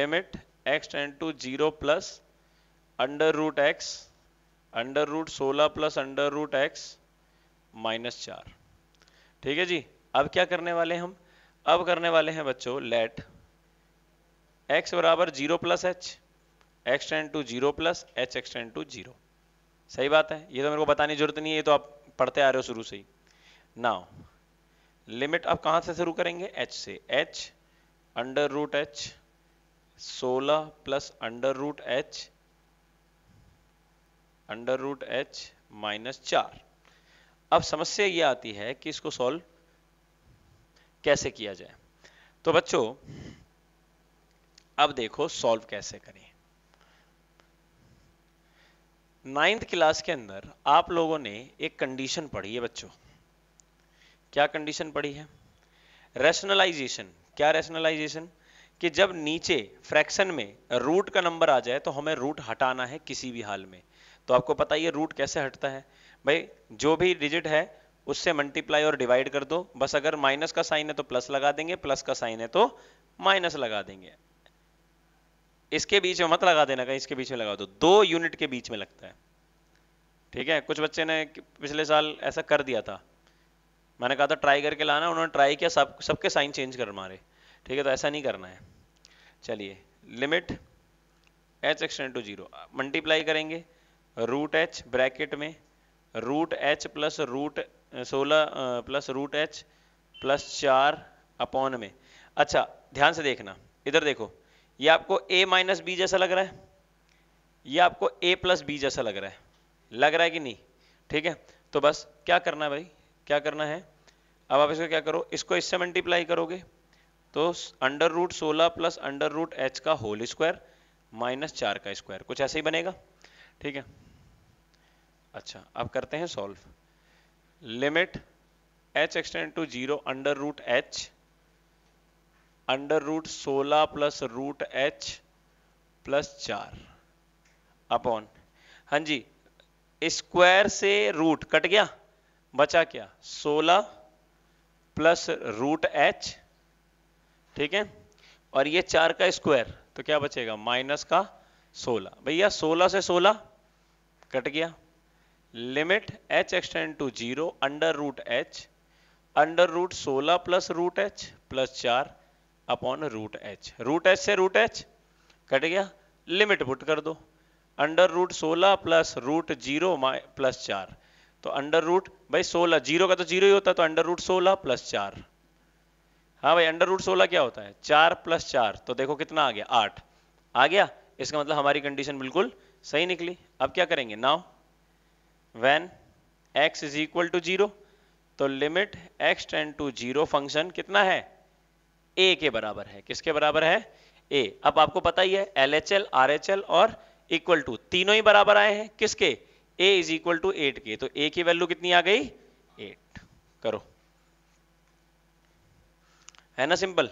limit x tends to zero plus under root x under root सोलह plus under root x minus चार ठीक है जी अब क्या करने वाले हम अब करने वाले हैं बच्चों लेट एक्स बराबर zero plus h extend to zero plus h extend to zero सही बात है ये तो मेरे को बताने की जरूरत नहीं है ये तो आप पढ़ते आ रहे हो शुरू से ही नाउ लिमिट आप कहाँ से शुरू करेंगे एच से एच अंडर रूट एच सोलह plus under root h under root h minus चार अब समस्या ये आती है कि इसको सॉल्व कैसे किया जाए तो बच्चों अब देखो सॉल्व कैसे करें नाइन्थ क्लास के अंदर आप लोगों ने एक कंडीशन पढ़ी है बच्चों क्या कंडीशन पढ़ी है रेशनलाइजेशन क्या रेशनलाइजेशन कि जब नीचे फ्रैक्शन में रूट का नंबर आ जाए तो हमें रूट हटाना है किसी भी हाल में तो आपको पता ही है रूट कैसे हटता है भाई जो भी डिजिट है उससे मल्टीप्लाई और डिवाइड कर दो बस अगर माइनस का साइन है तो प्लस लगा देंगे प्लस का साइन है तो माइनस लगा देंगे इसके बीच में मत लगा देना कहीं इसके बीच में लगा दो दो यूनिट के बीच में लगता है ठीक है कुछ बच्चे ने पिछले साल ऐसा कर दिया था मैंने कहा था ट्राई करके लाना उन्होंने ट्राई किया सब सबके साइन चेंज कर मारे ठीक है तो ऐसा नहीं करना है चलिए limit h extend to zero multiply करेंगे रूट एच ब्रैकेट में रूट एच प्लस रूट सोलह प्लस रूट एच प्लस चार अपॉन में अच्छा ध्यान से देखना इधर देखो ये आपको ए माइनस बी जैसा लग रहा है ये आपको ए प्लस बी जैसा लग रहा है लग रहा है कि नहीं ठीक है तो बस क्या करना है भाई क्या करना है अब आप इसको क्या करो इसको इससे मल्टीप्लाई करोगे तो अंडर रूट सोलह प्लस अंडर रूट एच का होल स्क्वायर माइनस चार का स्क्वायर कुछ ऐसे ही बनेगा ठीक है अच्छा अब करते हैं solve limit h extend to zero under root h under root सोलह प्लस रूट एच प्लस चार अपॉन हाँ जी स्क्वायर से रूट कट गया बचा क्या सोलह प्लस रूट एच ठीक है और ये चार का स्क्वायर तो क्या बचेगा माइनस का सोलह भैया सोलह से सोलह कट गया limit h extend to zero under root h under root सोलह प्लस रूट एच प्लस चार upon root h root h से रूट एच कट गया लिमिट पुट कर दो अंडर रूट सोलह प्लस रूट जीरो प्लस चार तो अंडर रूट भाई सोलह जीरो का तो जीरो ही होता है तो अंडर रूट सोलह प्लस चार हाँ भाई अंडर रूट सोलह क्या होता है चार प्लस चार तो देखो कितना आ गया आठ आ गया इसका मतलब हमारी कंडीशन बिल्कुल सही निकली अब क्या करेंगे now when x is equal to zero तो limit x tends to zero function कितना है ए के बराबर है किसके बराबर है ए अब आपको पता ही है L H L R H L और इक्वल टू तीनों ही बराबर आए हैं किसके a is equal to eight के तो ए की वैल्यू कितनी आ गई एट करो है ना सिंपल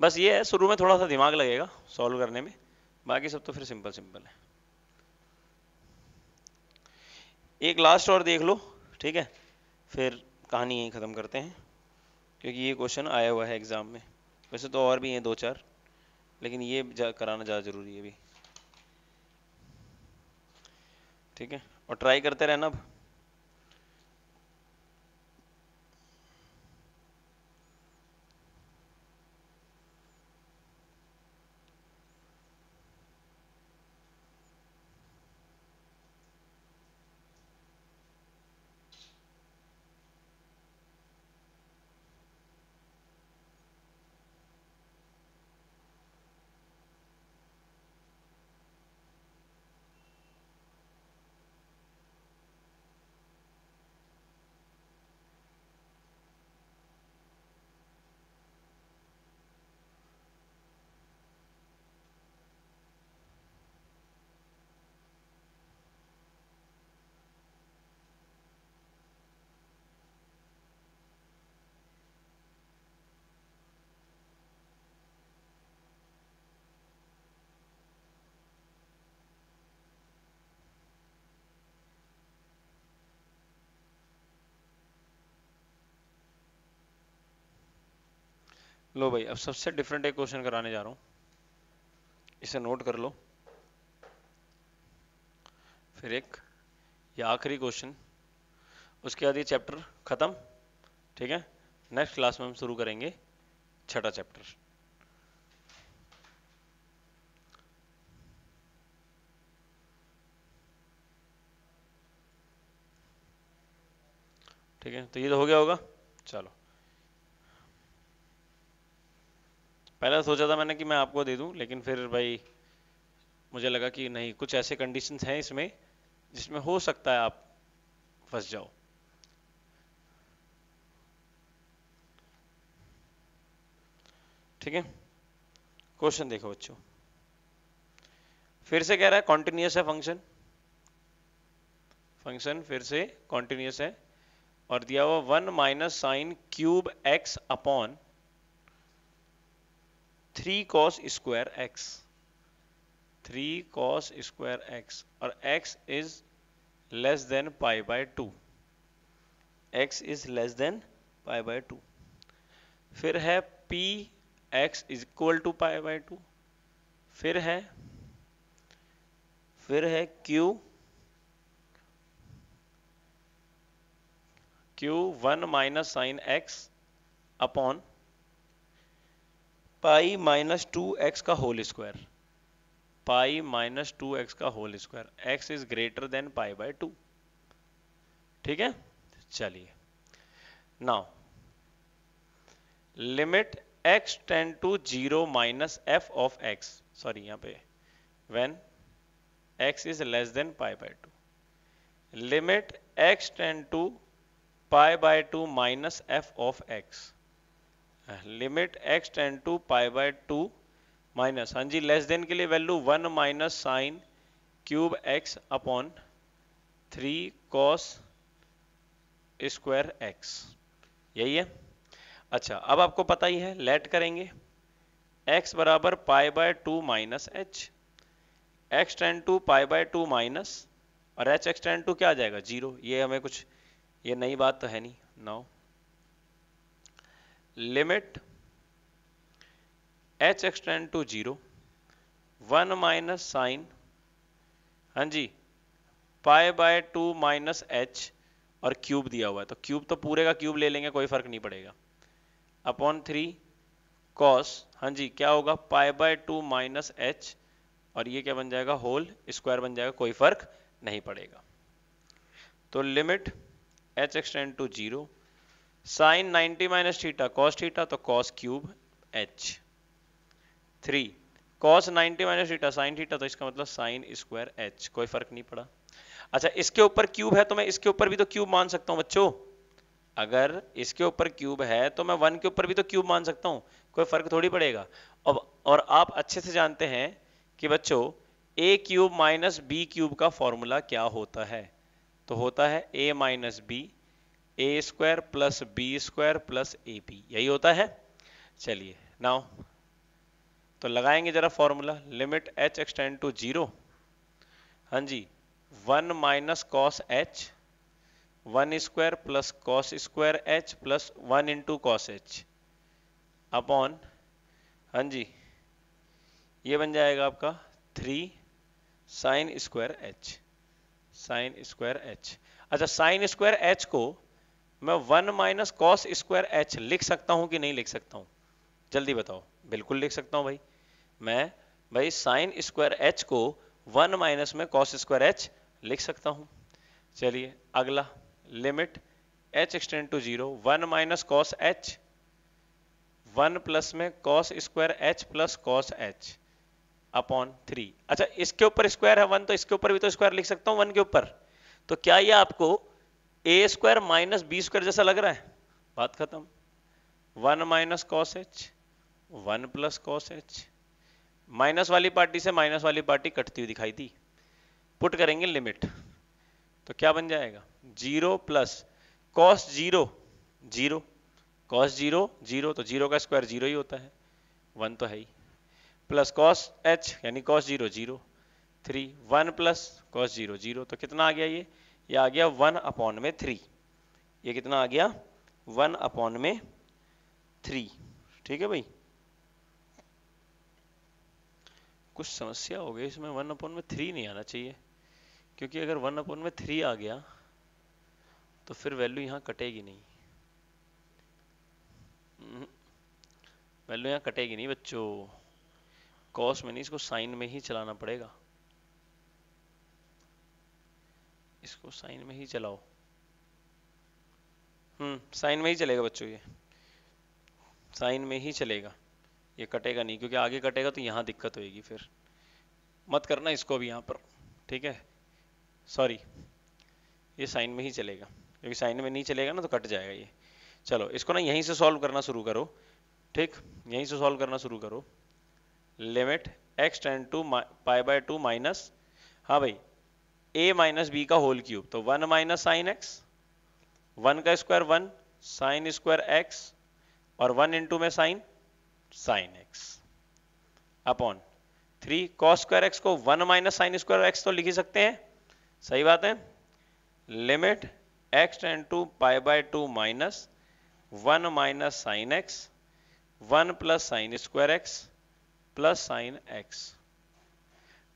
बस ये है शुरू में थोड़ा सा दिमाग लगेगा सॉल्व करने में बाकी सब तो फिर सिंपल सिंपल है एक लास्ट और देख लो ठीक है फिर कहानी यहीं ख़त्म करते हैं क्योंकि ये क्वेश्चन आया हुआ है एग्ज़ाम में वैसे तो और भी हैं दो चार लेकिन ये जा, कराना ज़्यादा ज़रूरी है अभी ठीक है और ट्राई करते रहना अब लो भाई अब सबसे डिफरेंट एक क्वेश्चन कराने जा रहा हूं इसे नोट कर लो फिर एक ये आखिरी क्वेश्चन उसके बाद ये चैप्टर ख़त्म ठीक है नेक्स्ट क्लास में हम शुरू करेंगे छठा चैप्टर ठीक है तो ये तो हो गया होगा चलो पहला सोचा था मैंने कि मैं आपको दे दूं लेकिन फिर भाई मुझे लगा कि नहीं कुछ ऐसे कंडीशन हैं इसमें जिसमें हो सकता है आप फंस जाओ ठीक है क्वेश्चन देखो बच्चों फिर से कह रहा है कॉन्टिन्यूस है फंक्शन फंक्शन फिर से कॉन्टिन्यूस है और दिया हुआ one minus sine cube x upon three cos square x three cos square x और x is less than pi by two x is less than pi by two फिर है p x is equal to pi by two फिर है फिर है q q one minus sine x upon pi minus two x का whole square pi minus two x का whole square x is greater than pi by two ठीक है चलिए now limit x tends to zero minus f of x sorry यहां पे when x is less than pi by two limit x tend to pi by two minus f of x limit x tends to pi by two minus हाँ जी less than के लिए value one minus sine cube x upon three cos square x यही है अच्छा अब आपको पता ही है लेट करेंगे x बराबर pi by two minus h x tends to pi by two minus और एच एक्स टेन टू क्या आ जाएगा जीरो ये हमें कुछ ये नई बात तो है नहीं नौ no. Limit h extend to zero one minus sine हाँ जी pi by two minus h और क्यूब दिया हुआ है तो क्यूब तो पूरे का क्यूब ले लेंगे कोई फर्क नहीं पड़ेगा अपॉन थ्री कॉस हाँ जी क्या होगा पाए बाय टू माइनस एच और ये क्या बन जाएगा होल स्क्वायर बन जाएगा कोई फर्क नहीं पड़ेगा तो limit h extend to zero sine 90 minus theta cos theta तो cos cube h three cos 90 minus theta sine theta तो इसका मतलब साइन स्क्वायर एच कोई फर्क नहीं पड़ा अच्छा इसके ऊपर क्यूब है तो मैं इसके ऊपर भी तो क्यूब मान सकता हूं बच्चों अगर इसके ऊपर क्यूब है तो मैं वन के ऊपर भी तो क्यूब मान सकता हूं कोई फर्क थोड़ी पड़ेगा अब और आप अच्छे से जानते हैं कि बच्चों a cube minus b cube का फॉर्मूला क्या होता है तो होता है a minus B a square plus b square plus a b यही होता है चलिए नाउ तो लगाएंगे जरा formula limit h extend to zero हाँ जी one minus cos h one square plus cos square h plus one into cos h upon हाँ जी ये बन जाएगा आपका three sine square h sine square h अच्छा साइन स्क्वायर एच को मैं one minus cos square h लिख सकता हूं कि नहीं लिख सकता हूं जल्दी बताओ बिल्कुल लिख सकता हूं भाई मैं भाई साइन स्क्वायर एच को वन माइनस में कॉस स्क्वायर एच लिख सकता हूं चलिए अगला limit h extend to zero one minus cos h one plus में cos square h plus cos h upon three अच्छा इसके ऊपर स्क्वायर है वन तो इसके ऊपर भी तो स्क्वायर लिख सकता हूं वन के ऊपर तो क्या ये आपको ए स्क्वायर माइनस बी स्क्वायर जैसा लग रहा है बात खत्म one minus cos h one plus cos h minus वाली पार्टी से माइनस वाली पार्टी कटती हुई दिखाई दी पुट करेंगे लिमिट तो क्या बन जाएगा zero plus cos zero zero cos zero zero तो जीरो का स्क्वायर जीरो ही होता है वन तो है ही प्लस कॉस एच यानी cos zero zero three one plus cos zero zero तो कितना आ गया ये ये आ गया वन अपॉन में थ्री ये कितना आ गया वन अपॉन में थ्री ठीक है भाई कुछ समस्या हो गई इसमें वन अपॉन में थ्री नहीं आना चाहिए क्योंकि अगर वन अपॉन में थ्री आ गया तो फिर वैल्यू यहाँ कटेगी नहीं हम्म। वैल्यू यहाँ कटेगी नहीं बच्चों कॉस में नहीं इसको साइन में ही चलाना पड़ेगा इसको साइन में ही चलाओ हम्म साइन में ही चलेगा बच्चों ये साइन में ही चलेगा ये कटेगा नहीं क्योंकि आगे कटेगा तो यहाँ दिक्कत होगी फिर मत करना इसको भी यहाँ पर ठीक है सॉरी ये साइन में ही चलेगा क्योंकि साइन में नहीं चलेगा ना तो कट जाएगा ये चलो इसको ना यहीं से सॉल्व करना शुरू करो ठीक यहीं से सॉल्व करना शुरू करो limit x tends to pi by two minus हाँ भाई ए माइनस बी का होल क्यूब तो one minus sine x one का square one sine square x और वन इंटू में sine sine x upon three cos square x को one minus sine square x तो लिख ही सकते हैं सही बात है limit x tends to pi by two minus one minus sine x one plus sine square x plus sine x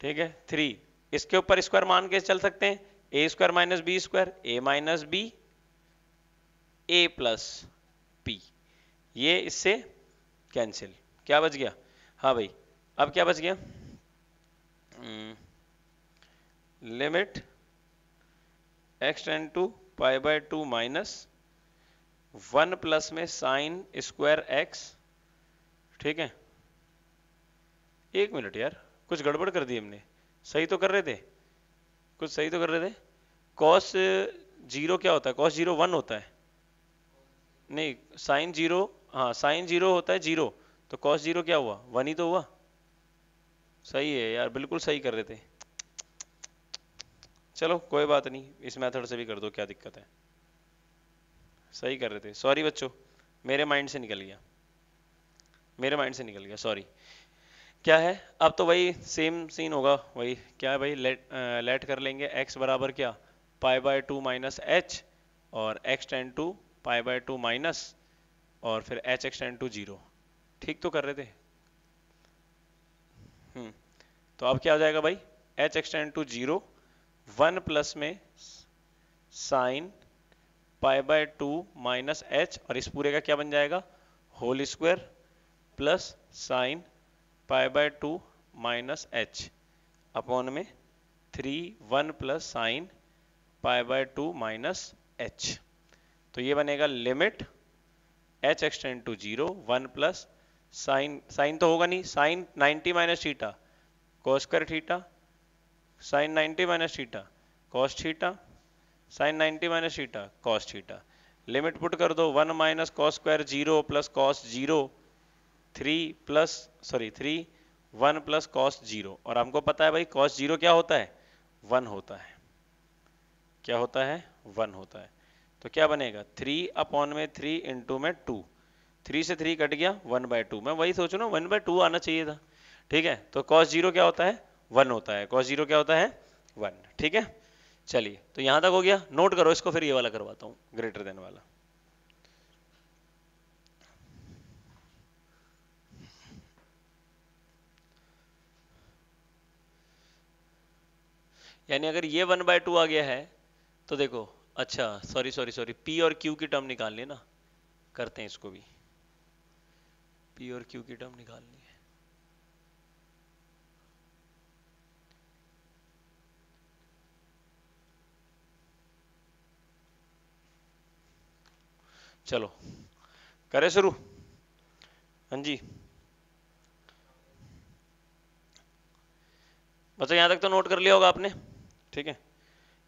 ठीक है थ्री इसके ऊपर स्क्वायर मान के चल सकते हैं a square minus B square a minus B A plus p ये इससे कैंसिल क्या बच गया हाँ भाई अब क्या बच गया limit x tends to pi by two minus one plus में साइन स्क्वायर एक्स ठीक है एक मिनट यार कुछ गड़बड़ कर दी हमने सही तो कर रहे थे कुछ सही तो कर रहे थे कॉस जीरो क्या होता है कॉस जीरो वन होता है नहीं साइन जीरो हाँ साइन जीरो होता है जीरो तो कॉस जीरो क्या हुआ वन ही तो हुआ सही है यार बिल्कुल सही कर रहे थे चलो कोई बात नहीं इस मेथड से भी कर दो क्या दिक्कत है सही कर रहे थे सॉरी बच्चों मेरे माइंड से निकल गया मेरे माइंड से निकल गया सॉरी क्या है अब तो वही सेम सीन होगा वही क्या है भाई लेट आ, लेट कर लेंगे x बराबर क्या pi by two minus h और x tends to pi by two minus और फिर h x tends to zero ठीक तो कर रहे थे हम्म। तो अब क्या हो जाएगा भाई h x tends to zero one plus में sine pi by two minus h और इस पूरे का क्या बन जाएगा whole square plus sine pi by two minus h upon में three one plus sine pi by two minus h तो ये बनेगा limit h extend to zero one plus sine sine तो होगा नहीं sine 90 minus theta cos square theta sine 90 minus theta cos theta sine 90 minus theta cos theta limit put कर दो one minus cos square zero plus cos zero three plus sorry three one plus cos zero और हमको पता है भाई cos zero क्या होता है वन होता है क्या होता है वन होता है तो क्या बनेगा थ्री अपॉन में थ्री इंटू में टू थ्री से थ्री कट गया वन बाय टू मैं वही सोच रहा हूँ वन बाय टू आना चाहिए था ठीक है तो कॉस जीरो क्या होता है वन होता है कॉस जीरो क्या होता है वन ठीक है चलिए तो यहां तक हो गया नोट करो इसको फिर ये वाला करवाता हूँ ग्रेटर देन वाला यानी अगर ये वन बाय टू आ गया है तो देखो अच्छा सॉरी सॉरी सॉरी पी और क्यू की टर्म निकालनी ना करते हैं इसको भी पी और क्यू की टर्म निकाल है चलो करें शुरू हाँ जी बच्चों अच्छा, यहां तक तो नोट कर लिया होगा आपने ठीक है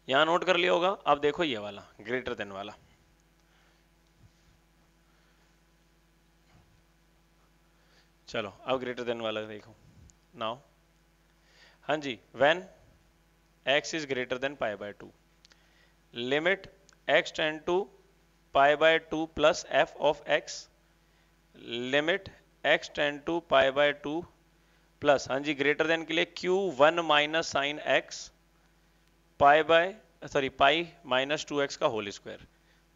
यहां नोट कर लिया होगा अब देखो ये वाला ग्रेटर देन वाला चलो अब ग्रेटर देन वाला देखो नाउ हां जी when x is greater than pi by two limit x tend to pi by two plus f of x limit x tend to pi by two plus हाँ जी greater than हाँ के लिए q one minus sine x pi by sorry pi minus two x का whole square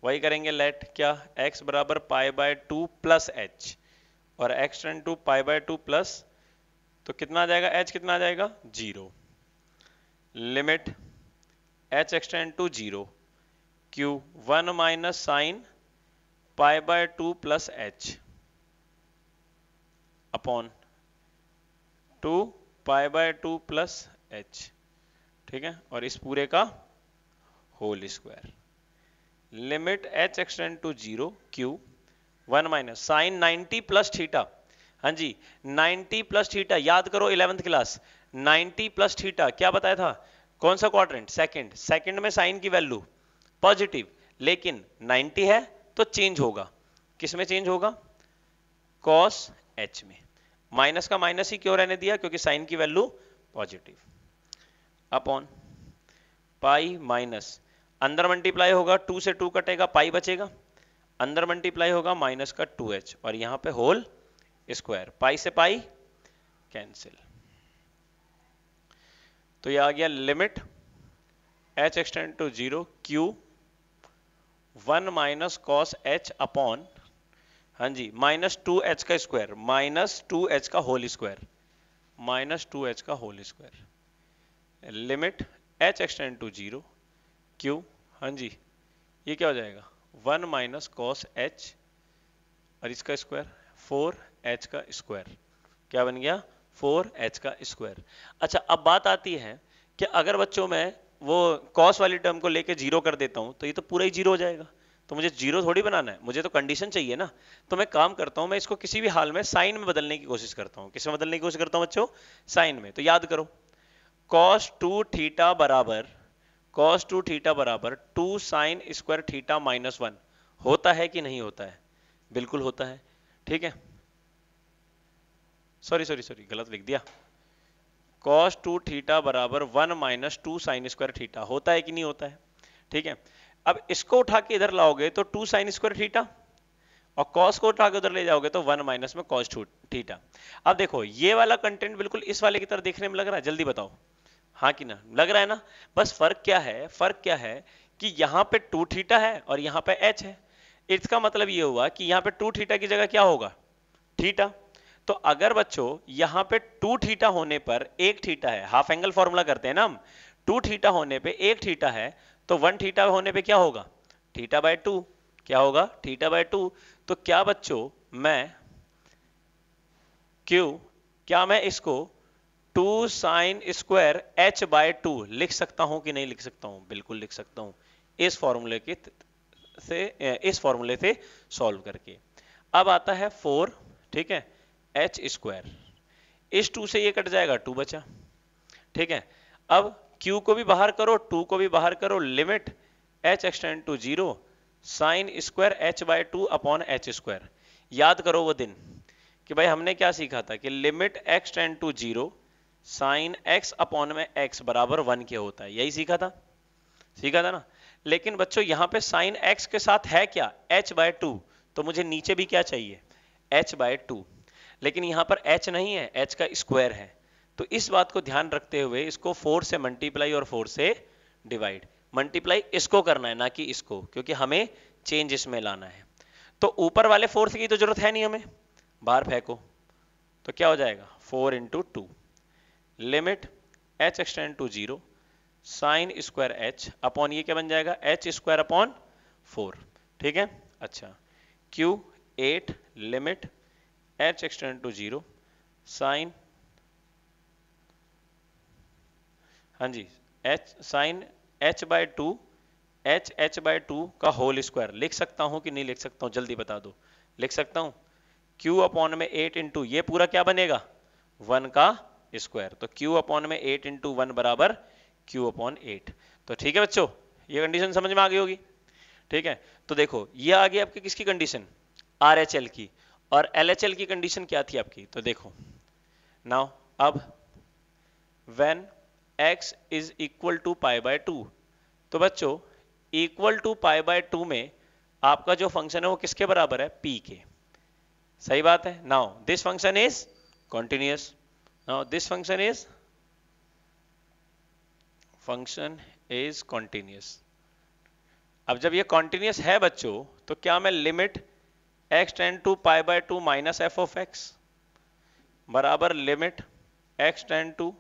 वही करेंगे let क्या x बराबर pi by two plus h और x tends to pi by two plus तो कितना आ जाएगा h कितना आ जाएगा zero limit h extend to zero q one minus sine pi by two plus h upon two pi by two plus h ठीक है और इस पूरे का whole square limit h extend to zero q one minus sine ninety plus theta हाँ जी 90 plus theta याद करो इलेवेंथ क्लास 90 प्लस थीटा क्या बताया था कौन सा क्वाड्रेंट सेकंड सेकंड में साइन की वैल्यू पॉजिटिव लेकिन 90 है तो चेंज होगा किस में चेंज होगा कॉस एच में माइनस का माइनस ही क्यों रहने दिया क्योंकि साइन की value positive upon pi minus अंदर मल्टीप्लाई होगा टू से टू कटेगा पाई बचेगा अंदर मल्टीप्लाई होगा माइनस का टू एच और यहां पे होल स्क्वायर पाई से पाई कैंसिल तो ये आ गया limit h extend to zero q one minus cos h upon हां जी माइनस टू एच का स्क्वायर माइनस टू एच का whole square minus two h का whole square limit h extend to zero q हाँ जी ये क्या हो जाएगा वन माइनस कॉस एच और इसका स्क्वायर फोर एच का स्क्वायर क्या बन गया फोर एच का स्क्वायर अच्छा अब बात आती है कि अगर बच्चों में वो कॉस वाली टर्म को लेके जीरो कर देता हूं तो ये तो पूरा ही जीरो हो जाएगा तो मुझे जीरो थोड़ी बनाना है मुझे तो कंडीशन चाहिए ना तो मैं काम करता हूं मैं इसको किसी भी हाल में साइन में बदलने की कोशिश करता हूं किसमें बदलने की कोशिश करता हूं बच्चों साइन में तो याद करो कॉस टू थीटा बराबर कॉस टू थीटा बराबर two sine square theta minus one होता है कि नहीं होता है बिल्कुल होता है ठीक है सॉरी सॉरी सॉरी गलत लिख दिया कॉस टू थीटा बराबर one minus two sine square theta होता है कि नहीं होता है ठीक है अब इसको उठा के इधर लाओगे तो टू साइन स्क्वायर थीटा और कॉस को उठा के उधर ले जाओगे तो वन माइनस में कॉस टू थीटा अब देखो ये वाला कंटेंट बिल्कुल इस वाले की तरह देखने में लग रहा है जल्दी बताओ हाँ कि ना लग रहा है ना बस फर्क क्या है फर्क क्या है कि यहाँ पे टू थीटा है और यहाँ पे एच है इसका मतलब ये हुआ कि यहाँ पे टू थीटा की जगह क्या होगा थीटा तो अगर बच्चों यहाँ पे टू थीटा होने पर एक थीटा है हाफ एंगल फॉर्मूला करते हैं ना हम टू थीटा होने पे एक थीटा है तो वन थीटा होने पे क्या होगा थीटा बाय टू क्या होगा थीटा बाय टू तो क्या बच्चों मैं क्यू क्या मैं इसको two sine square h by two लिख सकता हूं कि नहीं लिख सकता हूं बिल्कुल लिख सकता हूं इस फॉर्मूले के से इस फॉर्मूले से सॉल्व करके अब आता है फोर ठीक है एच स्क्वायर इस टू से ये कट जाएगा टू बचा ठीक है अब क्यू को भी बाहर करो टू को भी बाहर करो limit h extend to zero sine square h by two upon h square याद करो वो दिन कि भाई हमने क्या सीखा था कि limit extend to zero sine x upon में एक्स बराबर वन के होता है यही सीखा था सीखा था ना लेकिन बच्चों यहां पे साइन एक्स के साथ है क्या एच बाय टू तो मुझे नीचे भी क्या चाहिए एच बाय टू लेकिन यहां पर एच नहीं है एच का स्क्वायर है तो इस बात को ध्यान रखते हुए इसको फोर से मल्टीप्लाई और फोर से डिवाइड मल्टीप्लाई इसको करना है ना कि इसको क्योंकि हमें चेंज इसमें लाना है तो ऊपर वाले फोर्स की तो जरूरत है नहीं हमें बाहर फेंको तो क्या हो जाएगा four into two limit h extend to zero sine square h upon ये क्या बन जाएगा एच स्क्वायर अपॉन फोर ठीक है अच्छा q eight limit h extend to zero sine हाँ जी h sine h by two h h by two का होल स्क्वायर लिख सकता हूं कि नहीं लिख सकता हूं जल्दी बता दो लिख सकता हूं क्यू अपॉन में एट इंटू ये पूरा क्या बनेगा वन का स्क्वायर तो क्यू अपॉन में एट इंटू वन बराबर क्यू अपॉन एट तो ठीक है बच्चों ये कंडीशन समझ में आ गई होगी ठीक है तो देखो ये आ गई आपकी किसकी कंडीशन आर एच एल की और एल एच एल की कंडीशन क्या थी आपकी तो देखो नाउ अब when x is equal to pi by two तो बच्चों equal to pi by two में आपका जो फंक्शन है वो किसके बराबर है पी के सही बात है now this function is continuous now this function is function is continuous अब जब ये कॉन्टिन्यूस है बच्चों तो क्या मैं limit x tends to pi by two minus f of x बराबर limit x tends to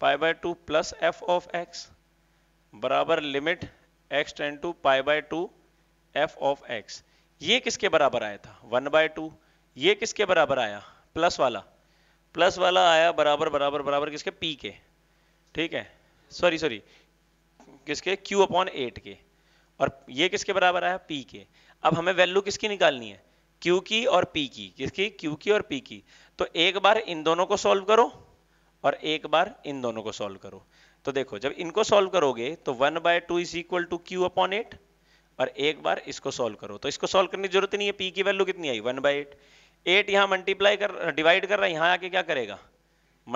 pi by two plus f of x बराबर limit x tends to pi by two f of x ये किसके बराबर आया था one by to ये किसके बराबर आया प्लस वाला प्लस वाला आया बराबर बराबर बराबर किसके पी के ठीक है सॉरी सॉरी किसके क्यू अपॉन एट के और ये किसके बराबर आया पी के अब हमें वैल्यू किसकी निकालनी है क्यू की और पी की किसकी क्यू की और पी की तो एक बार इन दोनों को सॉल्व करो और एक बार इन दोनों को सॉल्व करो तो देखो जब इनको सॉल्व करोगे तो one by two is equal to Q upon eight और एक बार इसको सॉल्व करो तो इसको सॉल्व करने की जरूरत नहीं है पी की वैल्यू कितनी आई वन बाय एट एट यहां मल्टीप्लाई कर डिवाइड कर रहा है यहां आके क्या करेगा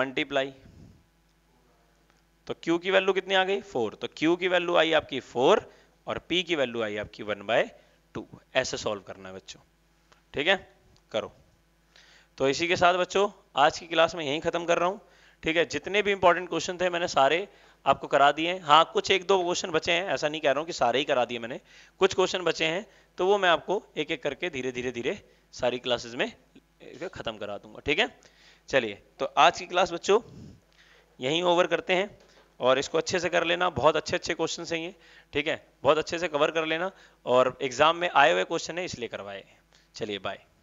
मल्टीप्लाई तो Q की वैल्यू कितनी आ गई फोर तो Q की वैल्यू आई आपकी फोर और P की वैल्यू आई आपकी वन बाय टू ऐसे सॉल्व करना है बच्चों ठीक है करो तो इसी के साथ बच्चों आज की क्लास में यही खत्म कर रहा हूं ठीक है जितने भी इंपॉर्टेंट क्वेश्चन थे मैंने सारे आपको करा दिए हाँ कुछ एक दो क्वेश्चन बचे हैं ऐसा नहीं कह रहा हूँ कि सारे ही करा दिए मैंने कुछ क्वेश्चन बचे हैं तो वो मैं आपको एक एक करके धीरे धीरे धीरे सारी क्लासेस में ख़त्म करा दूंगा ठीक है चलिए तो आज की क्लास बच्चों यहीं ओवर करते हैं और इसको अच्छे से कर लेना बहुत अच्छे अच्छे क्वेश्चन हैं ये ठीक है बहुत अच्छे से कवर कर लेना और एग्जाम में आए हुए क्वेश्चन है इसलिए करवाए चलिए बाय